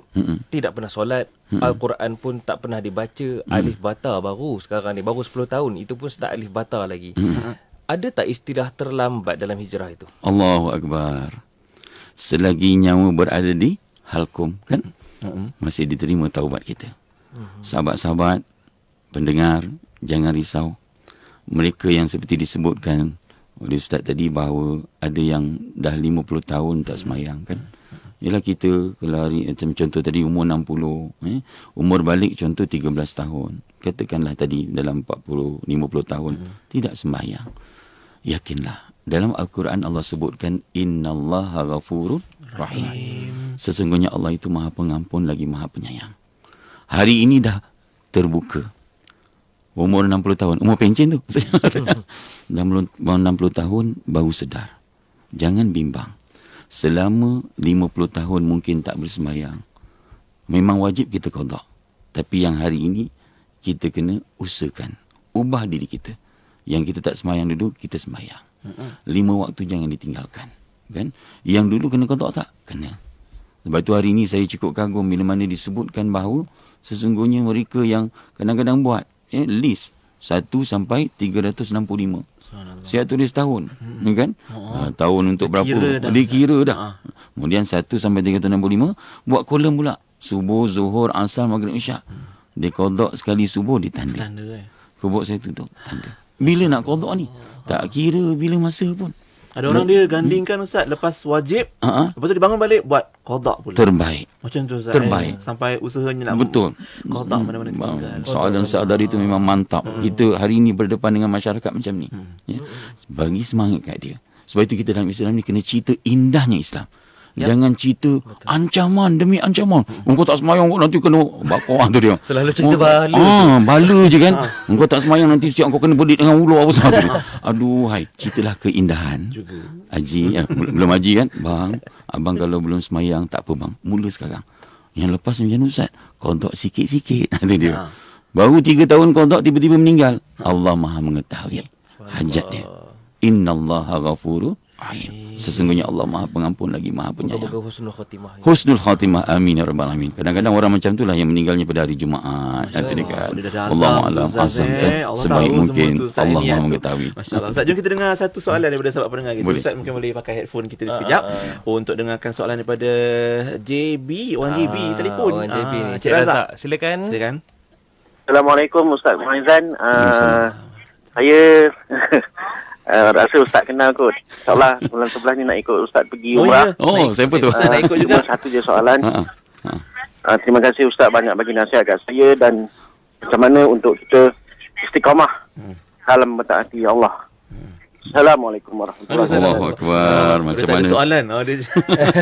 S4: tidak pernah solat solat hmm Al-Quran pun tak pernah dibaca mm-hmm. Alif Bata baru sekarang ni Baru 10 tahun Itu pun start Alif Bata lagi hmm Ada tak istilah terlambat dalam hijrah itu?
S1: Allahu Akbar Selagi nyawa berada di Halkum kan hmm Masih diterima taubat kita mm Sahabat-sahabat Pendengar Jangan risau Mereka yang seperti disebutkan oleh Ustaz tadi bahawa ada yang dah 50 tahun tak semayang kan. Hmm ialah kita kalau hari macam contoh tadi umur 60 eh umur balik contoh 13 tahun katakanlah tadi dalam 40 50 tahun hmm. tidak sembahyang yakinlah dalam al-Quran Allah sebutkan innallaha ghafurur rahim sesungguhnya Allah itu Maha Pengampun lagi Maha Penyayang hari ini dah terbuka umur 60 tahun umur pencen tu umur hmm. 60 tahun baru sedar jangan bimbang selama 50 tahun mungkin tak bersembahyang. Memang wajib kita qada. Tapi yang hari ini kita kena usahakan ubah diri kita. Yang kita tak sembahyang dulu kita sembahyang. Lima waktu jangan ditinggalkan, kan? Yang dulu kena qada tak? Kena. Sebab itu hari ini saya cukup kagum bila mana disebutkan bahawa sesungguhnya mereka yang kadang-kadang buat eh, list 1 sampai 365. Saya tulis tahun hmm. Ya kan? Oh. Uh, tahun untuk Dia berapa kira dah, Dia kira dah ha. Kemudian 1 sampai 365 Buat kolam pula Subuh, Zuhur, Asal, Maghrib, Isyak hmm. Dia kodok sekali subuh Dia tanda, tanda eh. saya tutup Tanda Bila nak kodok ni oh. Tak kira bila masa pun ada orang dia
S3: gandingkan hmm. Ustaz Lepas wajib uh-huh. Lepas tu dibangun balik Buat kodak pula Terbaik Macam tu Ustaz eh, Terbaik eh,
S1: Sampai usahanya nak Betul Kodak mana hmm. mana-mana hmm. kodak Soalan Ustaz dari tu memang mantap hmm. Kita hari ini berdepan dengan masyarakat macam ni hmm. ya. Bagi semangat kat dia Sebab itu kita dalam Islam ni Kena cerita indahnya Islam Jangan cerita Betul. ancaman demi ancaman. hmm Engkau tak semayang kau nanti kena bakar tu dia. Selalu cerita oh, bala. Ah, bala je kan. Ha. engkau tak semayang nanti setiap kau kena berdik dengan ular apa satu. Aduh hai, ceritalah keindahan. Juga. Haji, ya, belum haji kan? Bang, abang kalau belum semayang tak apa bang. Mula sekarang. Yang lepas macam mana Ustaz? Kontok sikit-sikit. Nanti dia. Ha. Baru tiga tahun kontok tiba-tiba meninggal. Ha. Allah maha mengetahui. Hajat dia. Inna Allah ghafuru Sesungguhnya Allah Maha Pengampun lagi Maha Penyayang.
S4: Husnul khatimah.
S1: Ya. Husnul khatimah amin ya rabbal alamin. Kadang-kadang orang macam itulah yang meninggalnya pada hari Jumaat. Nanti ni kan. Allahu a'lam azam kan. Eh. Eh, sebaik mungkin Allah Maha mengetahui. Masya-Allah. Ustaz,
S3: kita dengar satu soalan daripada sahabat pendengar kita. Ustaz mungkin boleh pakai headphone kita ah, sekejap ah, ah. untuk dengarkan soalan daripada JB, Wang JB telefon. Wang JB. Cik Razak,
S4: silakan. Silakan. Assalamualaikum Ustaz Muizan. Ah saya Eh, rasa ustaz kenal kot. Insyaallah bulan sebelah ni nak ikut ustaz pergi oh, umrah. Oh, ya? yeah. oh siapa tu? Uh, nak ikut juga satu je soalan. Ha. Uh, terima kasih ustaz banyak bagi nasihat kat saya dan macam mana untuk kita istiqamah
S3: dalam hati Allah. Assalamualaikum warahmatullahi
S4: wabarakatuh.
S1: Allahu akbar. Macam mana? Soalan. Oh, dia...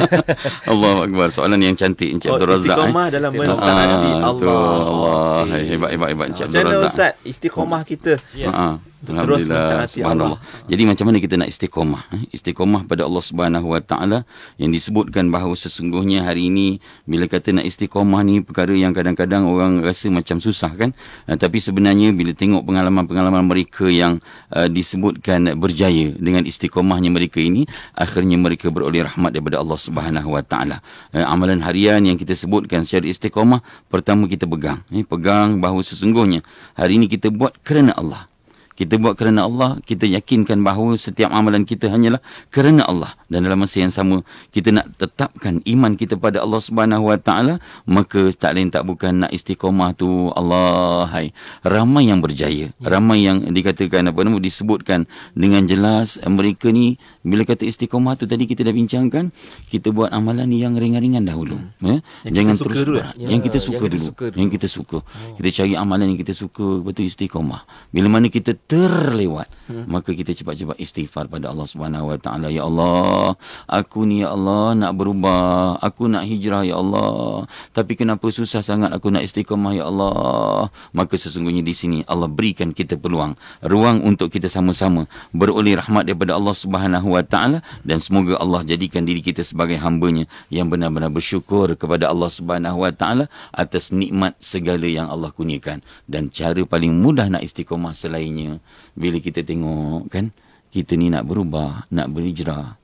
S1: Allahu akbar. Soalan yang cantik Encik oh, Abdul Razak. Istiqamah eh. dalam mentaati ah, Allah. Allah. Allah. Hebat hebat hebat Encik Abdul Razak.
S3: Ustaz, istiqamah kita. Ya. Yeah. Ha, ha.
S1: Uh-huh. Untuk Alhamdulillah. Terus Allah. Jadi macam mana kita nak istiqomah? Eh? Istiqomah pada Allah Subhanahu Wa Taala yang disebutkan bahawa sesungguhnya hari ini bila kata nak istiqomah ni perkara yang kadang-kadang orang rasa macam susah kan? Uh, tapi sebenarnya bila tengok pengalaman-pengalaman mereka yang uh, disebutkan berjaya dengan istiqomahnya mereka ini, akhirnya mereka beroleh rahmat daripada Allah Subhanahu Wa Taala. Uh, amalan harian yang kita sebutkan secara istiqomah pertama kita pegang, eh, pegang bahawa sesungguhnya hari ini kita buat kerana Allah. Kita buat kerana Allah, kita yakinkan bahawa setiap amalan kita hanyalah kerana Allah. Dan dalam masa yang sama, kita nak tetapkan iman kita pada Allah Subhanahu Wa Taala, maka tak lain tak bukan nak istiqomah tu Allah hai. Ramai yang berjaya, ya. ramai yang dikatakan apa nama disebutkan dengan jelas mereka ni bila kata istiqomah tu tadi kita dah bincangkan, kita buat amalan yang ringan-ringan dahulu. Hmm. Ya? Yang Jangan terus dulu. Ya, yang kita suka yang dulu. dulu. Yang kita suka. Oh. Kita cari amalan yang kita suka, betul tu istiqomah. Bila mana kita terlewat hmm. maka kita cepat-cepat istighfar pada Allah Subhanahu Wa Taala ya Allah aku ni ya Allah nak berubah aku nak hijrah ya Allah tapi kenapa susah sangat aku nak istiqamah ya Allah maka sesungguhnya di sini Allah berikan kita peluang ruang untuk kita sama-sama beroleh rahmat daripada Allah Subhanahu Wa Taala dan semoga Allah jadikan diri kita sebagai hamba-Nya yang benar-benar bersyukur kepada Allah Subhanahu Wa Taala atas nikmat segala yang Allah kurniakan dan cara paling mudah nak istiqamah selainnya bila kita tengok kan kita ni nak berubah nak berhijrah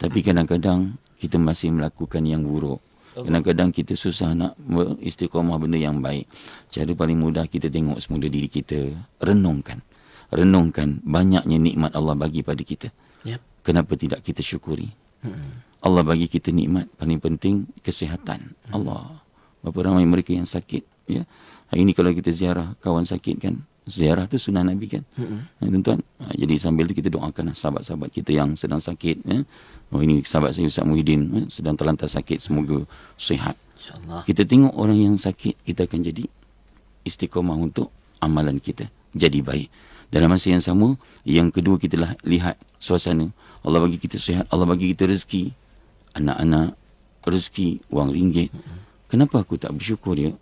S1: tapi kadang-kadang kita masih melakukan yang buruk kadang-kadang kita susah nak istiqamah benda yang baik cara paling mudah kita tengok semula diri kita renungkan renungkan banyaknya nikmat Allah bagi pada kita yep. kenapa tidak kita syukuri hmm. Allah bagi kita nikmat paling penting kesihatan hmm. Allah berapa ramai mereka yang sakit ya hari ini kalau kita ziarah kawan sakit kan ziarah tu sunnah Nabi kan. Mm-hmm. Tuan-tuan, ah, jadi sambil tu kita doakan lah sahabat-sahabat kita yang sedang sakit. Ya. Oh ini sahabat saya Ustaz Muhyiddin ya, sedang terlantar sakit. Semoga sihat. Kita tengok orang yang sakit, kita akan jadi istiqomah untuk amalan kita. Jadi baik. Dalam masa yang sama, yang kedua kita lah, lihat suasana. Allah bagi kita sihat, Allah bagi kita rezeki. Anak-anak, rezeki, wang ringgit. Mm-hmm. Kenapa aku tak bersyukur ya?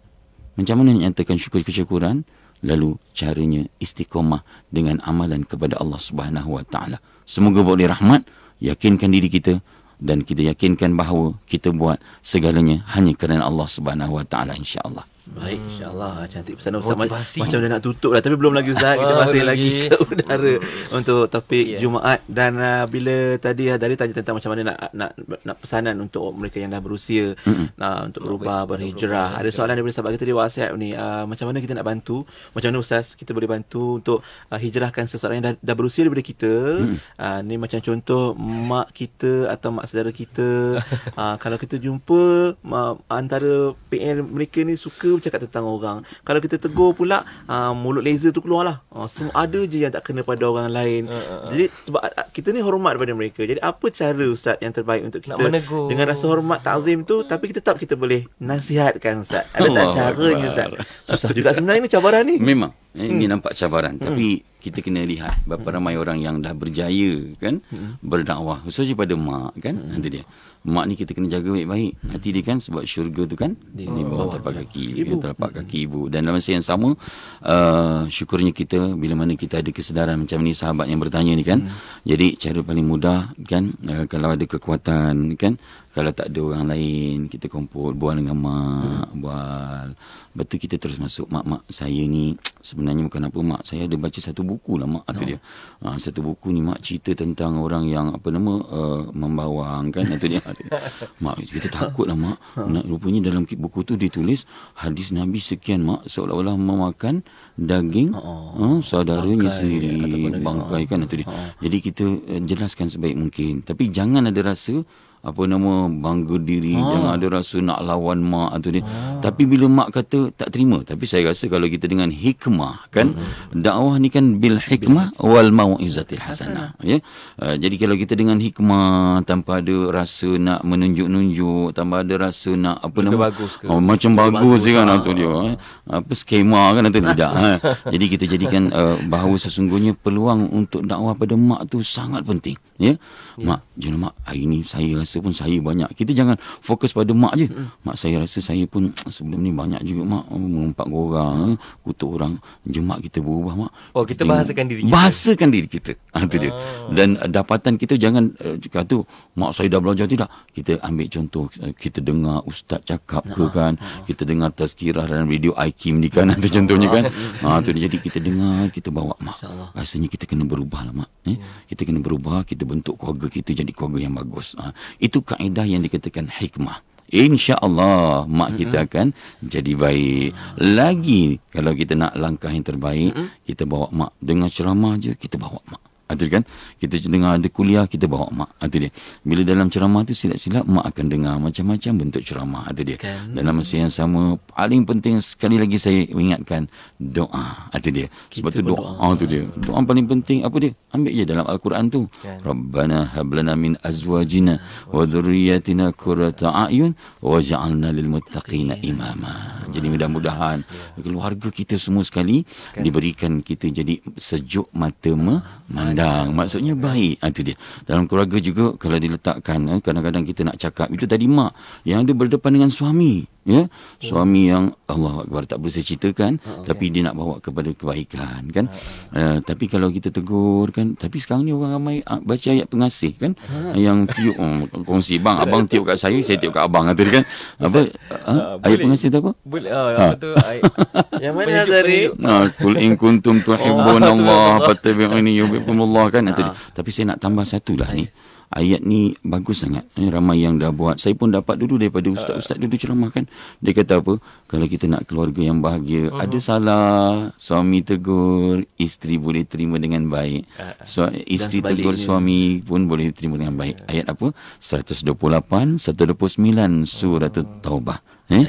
S1: Macam mana nak nyatakan syukur-kesyukuran? syukuran lalu caranya istiqomah dengan amalan kepada Allah Subhanahu wa taala. Semoga boleh rahmat yakinkan diri kita dan kita yakinkan bahawa kita buat segalanya hanya kerana Allah Subhanahu wa taala insya-Allah. Baik hmm. insyaAllah ah,
S3: Cantik pesanan Ustaz Ma- Macam dah nak tutup dah Tapi belum lagi Ustaz Kita ah, masih lagi ke udara hmm. Untuk topik yeah. Jumaat Dan uh, bila tadi uh, Dari tanya tentang macam mana Nak nak nak pesanan Untuk mereka yang dah berusia uh, Untuk berubah Berhijrah Ada soalan daripada sahabat kita Di WhatsApp ni uh, Macam mana kita nak bantu Macam mana Ustaz Kita boleh bantu Untuk uh, hijrahkan Seseorang yang dah, dah berusia Daripada kita hmm. uh, Ni macam contoh Mak kita Atau mak saudara kita uh, Kalau kita jumpa uh, Antara PN mereka ni Suka cakap tentang orang. Kalau kita tegur pula, uh, mulut laser tu keluarlah. Uh, ah, semua ada je yang tak kena pada orang lain. Uh, uh, uh. Jadi sebab uh, kita ni hormat pada mereka. Jadi apa cara ustaz yang terbaik untuk kita dengan rasa hormat takzim tu tapi kita tetap kita boleh nasihatkan
S1: ustaz. Ada tak caranya ustaz? Susah juga sebenarnya ni cabaran ni. Memang ini hmm. nampak cabaran hmm. tapi kita kena lihat berapa hmm. ramai orang yang dah berjaya kan hmm. berdakwah khususnya pada mak kan hmm. nanti dia mak ni kita kena jaga baik-baik hmm. hati dia kan sebab syurga tu kan dia, di bawah tapak kaki ibu. telapak hmm. kaki ibu dan dalam masa yang sama uh, syukurnya kita bila mana kita ada kesedaran macam ni sahabat yang bertanya ni kan hmm. jadi cara paling mudah kan uh, kalau ada kekuatan kan kalau tak ada orang lain kita kumpul bual dengan mak hmm. bual lepas tu kita terus masuk mak mak saya ni sebenarnya bukan apa mak saya ada baca satu buku lah mak kata no. Oh. dia ha, satu buku ni mak cerita tentang orang yang apa nama uh, membawang kan kata dia mak kita takut lah mak ha. rupanya dalam buku tu dia tulis hadis nabi sekian mak seolah-olah memakan daging oh, uh, saudaranya bangkai, sendiri bangkai kan oh, kata dia oh. jadi kita uh, jelaskan sebaik mungkin tapi jangan ada rasa apa nama bangga diri ha. jangan ada rasa nak lawan mak atau dia ha. tapi bila mak kata tak terima tapi saya rasa kalau kita dengan hikmah kan hmm. dakwah ni kan bil hikmah bil. wal mauizatil hasanah ya yeah? uh, jadi kalau kita dengan hikmah tanpa ada rasa nak menunjuk-nunjuk tanpa ada rasa nak apa Lebih nama bagus ke? Oh, macam Lebih bagus, bagus kan lah. atau dia eh? apa skema kan atau tidak eh? jadi kita jadikan uh, bahawa sesungguhnya peluang untuk dakwah pada mak tu sangat penting ya yeah? yeah. mak jangan mak hari ni saya rasa rasa pun saya banyak. Kita jangan fokus pada mak je. Hmm. Mak saya rasa saya pun sebelum ni banyak juga mak. Oh, mengumpat orang, hmm. Eh, kutuk orang. Jumat kita berubah mak. Oh, kita bahasakan diri kita. Bahasakan diri kita. Ha, itu hmm. Ah. dia. Dan eh, dapatan kita jangan uh, eh, kata, mak saya dah belajar tidak. Kita ambil contoh, kita dengar ustaz cakap ke hmm. kan. Ah. Kita dengar tazkirah dan video Aikim ni kan. Itu contohnya kan. Ha, itu dia. Jadi kita dengar, kita bawa mak. Rasanya kita kena berubah lah mak. Eh? Hmm. Kita kena berubah, kita bentuk keluarga kita jadi keluarga yang bagus. Ha, itu kaedah yang dikatakan hikmah. InsyaAllah mak uh-huh. kita akan jadi baik. Lagi kalau kita nak langkah yang terbaik, uh-huh. kita bawa mak. Dengan ceramah je, kita bawa mak. Nanti kan Kita dengar ada kuliah Kita bawa mak Nanti dia Bila dalam ceramah tu silap-silap Mak akan dengar macam-macam bentuk ceramah Nanti dia kan. Dalam masa yang sama Paling penting sekali lagi saya ingatkan Doa Nanti dia Sebab tu doa, doa ah, tu dia Doa paling penting Apa dia? Ambil je dalam Al-Quran tu kan. Rabbana hablana min azwajina Wa dhurriyatina kurata a'yun Wa ja'alna lil muttaqina imama Jadi ah, mudah-mudahan ya. Keluarga kita semua sekali kan. Diberikan kita jadi sejuk mata memandang ah, pandang maksudnya baik ha, itu dia dalam keluarga juga kalau diletakkan eh, kadang-kadang kita nak cakap itu tadi mak yang ada berdepan dengan suami ya yeah? suami yeah. yang Allah Akbar tak boleh saya ceritakan uh, ah, okay. tapi dia nak bawa kepada kebaikan kan uh, uh. Uh, tapi kalau kita tegur kan tapi sekarang ni orang ramai uh, baca ayat pengasih kan uh. yang tiup um, kongsi bang abang tiup kat saya saya lah. tiup kat abang tadi kan apa uh, uh, ayat pengasih tu apa boleh uh, ha. yang mana dari nah kul in kuntum tuhibbunallaha fattabi'uni yuhibbukumullah kan tadi tapi saya nak tambah satu lah ni ayat ni bagus sangat. Eh, ramai yang dah buat. Saya pun dapat dulu daripada ustaz-ustaz dulu ceramah kan. Dia kata apa? Kalau kita nak keluarga yang bahagia, uh-huh. ada salah. Suami tegur, isteri boleh terima dengan baik. Eh, eh. So, isteri tegur suami pun boleh terima dengan baik. Ya. Ayat apa? 128, 129 hmm. eh? surat Taubah. Eh?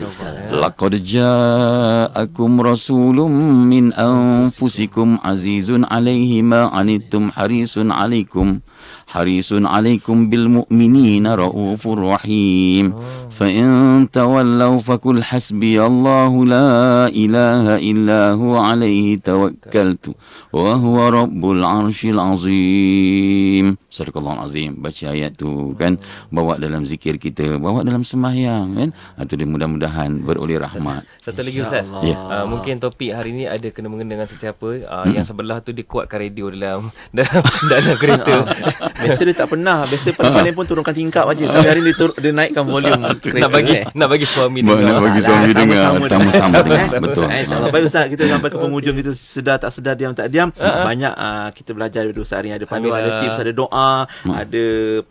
S1: Laqad ja'akum rasulun min anfusikum azizun alaihima anittum harisun alaikum. حريصٌ عليكم بالمؤمنين رؤوفٌ رحيم فإن تولوا فكل حسبي الله لا إله إلا هو عليه توكلت وهو رب العرش العظيم صدق الله العظيم baca ayat tu kan bawa dalam zikir kita bawa dalam sembahyang kan itu ha, dia mudah-mudahan beroleh rahmat
S4: satu lagi Ustaz yeah. uh, ya. ah, mungkin topik hari ini ada kena mengena dengan sesiapa uh, hmm. yang sebelah tu dia kuatkan radio dalam dalam, dalam kereta ah. Biasa dia tak pernah Biasa pandai-pandai ah. pun Turunkan
S1: tingkap aja Tapi hari ni dia, dia naikkan volume Nak bagi eh. Nak bagi suami ah, dengar Nak bagi suami lah, dengar Sama-sama, sama Betul
S4: eh, Baik
S3: Ustaz Kita sampai ke penghujung Kita sedar tak sedar Diam tak diam Banyak kita belajar Dari sehari Ada panduan Ada tips Ada doa hmm. Ada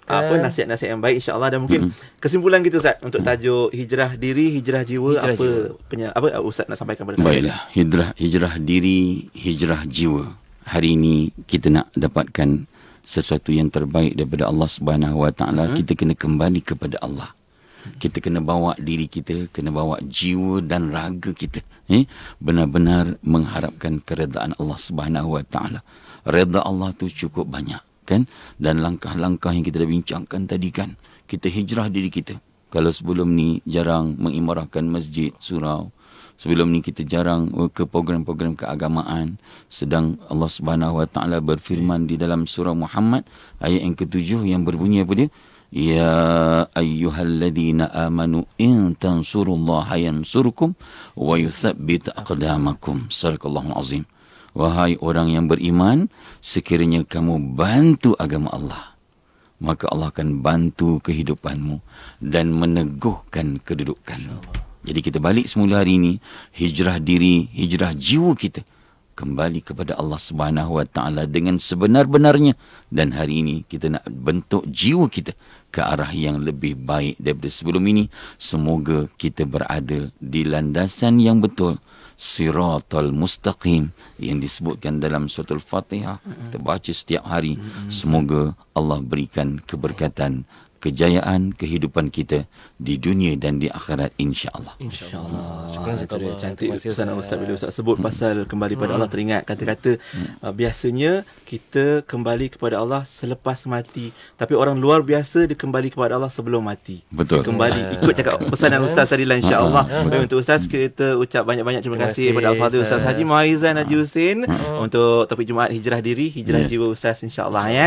S3: apa eh. nasihat-nasihat yang baik InsyaAllah Dan mungkin hmm. Kesimpulan kita Ustaz Untuk tajuk Hijrah diri Hijrah jiwa Apa jiwa. Penya, apa Ustaz nak sampaikan pada Baiklah
S1: hijrah, hijrah diri Hijrah jiwa Hari ini kita nak dapatkan sesuatu yang terbaik daripada Allah Subhanahu Wa Taala kita kena kembali kepada Allah kita kena bawa diri kita kena bawa jiwa dan raga kita eh benar-benar mengharapkan keredaan Allah Subhanahu Wa Taala redha Allah tu cukup banyak kan dan langkah-langkah yang kita dah bincangkan tadi kan kita hijrah diri kita kalau sebelum ni jarang mengimarahkan masjid surau sebelum ni kita jarang ke program-program keagamaan sedang Allah Subhanahu Wa Taala berfirman di dalam surah Muhammad ayat yang ketujuh yang berbunyi apa dia Ya ayyuhalladzina amanu in tansurullaha yansurkum wa yuthabbit aqdamakum. Surah azim. Wahai orang yang beriman, sekiranya kamu bantu agama Allah, maka Allah akan bantu kehidupanmu dan meneguhkan kedudukanmu. Jadi kita balik semula hari ini, hijrah diri, hijrah jiwa kita kembali kepada Allah Subhanahu Wa Taala dengan sebenar-benarnya dan hari ini kita nak bentuk jiwa kita ke arah yang lebih baik daripada sebelum ini semoga kita berada di landasan yang betul siratal mustaqim yang disebutkan dalam suratul Fatihah kita baca setiap hari semoga Allah berikan keberkatan kejayaan kehidupan kita di dunia dan di akhirat insya-Allah.
S3: Insya-Allah. Ah, Syukran sekali cantik pesan Ustaz bila Ustaz sebut hmm. pasal kembali kepada hmm. Allah teringat kata-kata hmm. uh, biasanya kita kembali kepada Allah selepas mati tapi orang luar biasa dia kembali kepada Allah sebelum mati. Betul. Dia kembali hmm. ikut cakap pesanan Ustaz tadi lah insya-Allah. Hmm. Hmm. untuk Ustaz kita ucap banyak-banyak terima, terima kasih kepada Al-Fadhil Ustaz Haji Muhaizan Haji Husin hmm. Oh. untuk topik Jumaat hijrah diri, hijrah yeah. jiwa Ustaz insya-Allah ya.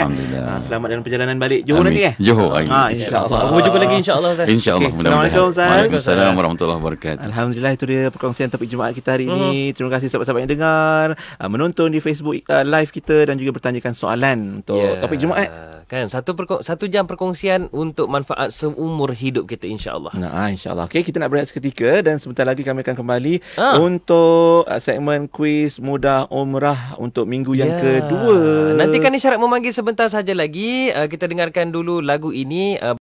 S3: Selamat dalam perjalanan balik Johor nanti eh. Johor. Ha, insyaAllah. Insya berjumpa lagi insyaAllah Ustaz. InsyaAllah. Okay. Assalamualaikum Ustaz. Waalaikumsalam
S1: warahmatullahi wabarakatuh.
S3: Alhamdulillah itu dia perkongsian topik Jumaat kita hari ini. Hmm. Terima kasih sahabat-sahabat yang dengar. Uh, menonton di Facebook uh, live kita dan juga bertanyakan soalan untuk yeah. topik Jumaat
S4: kan satu satu jam perkongsian untuk manfaat seumur hidup kita insyaallah.
S3: Nah, ah, insyaallah. Okey, kita nak berehat seketika dan sebentar lagi kami akan kembali ha. untuk uh, segmen kuis mudah umrah untuk minggu yang
S2: yeah. kedua. Nantikan
S4: isyarat memanggil sebentar saja lagi. Uh, kita dengarkan dulu lagu ini uh,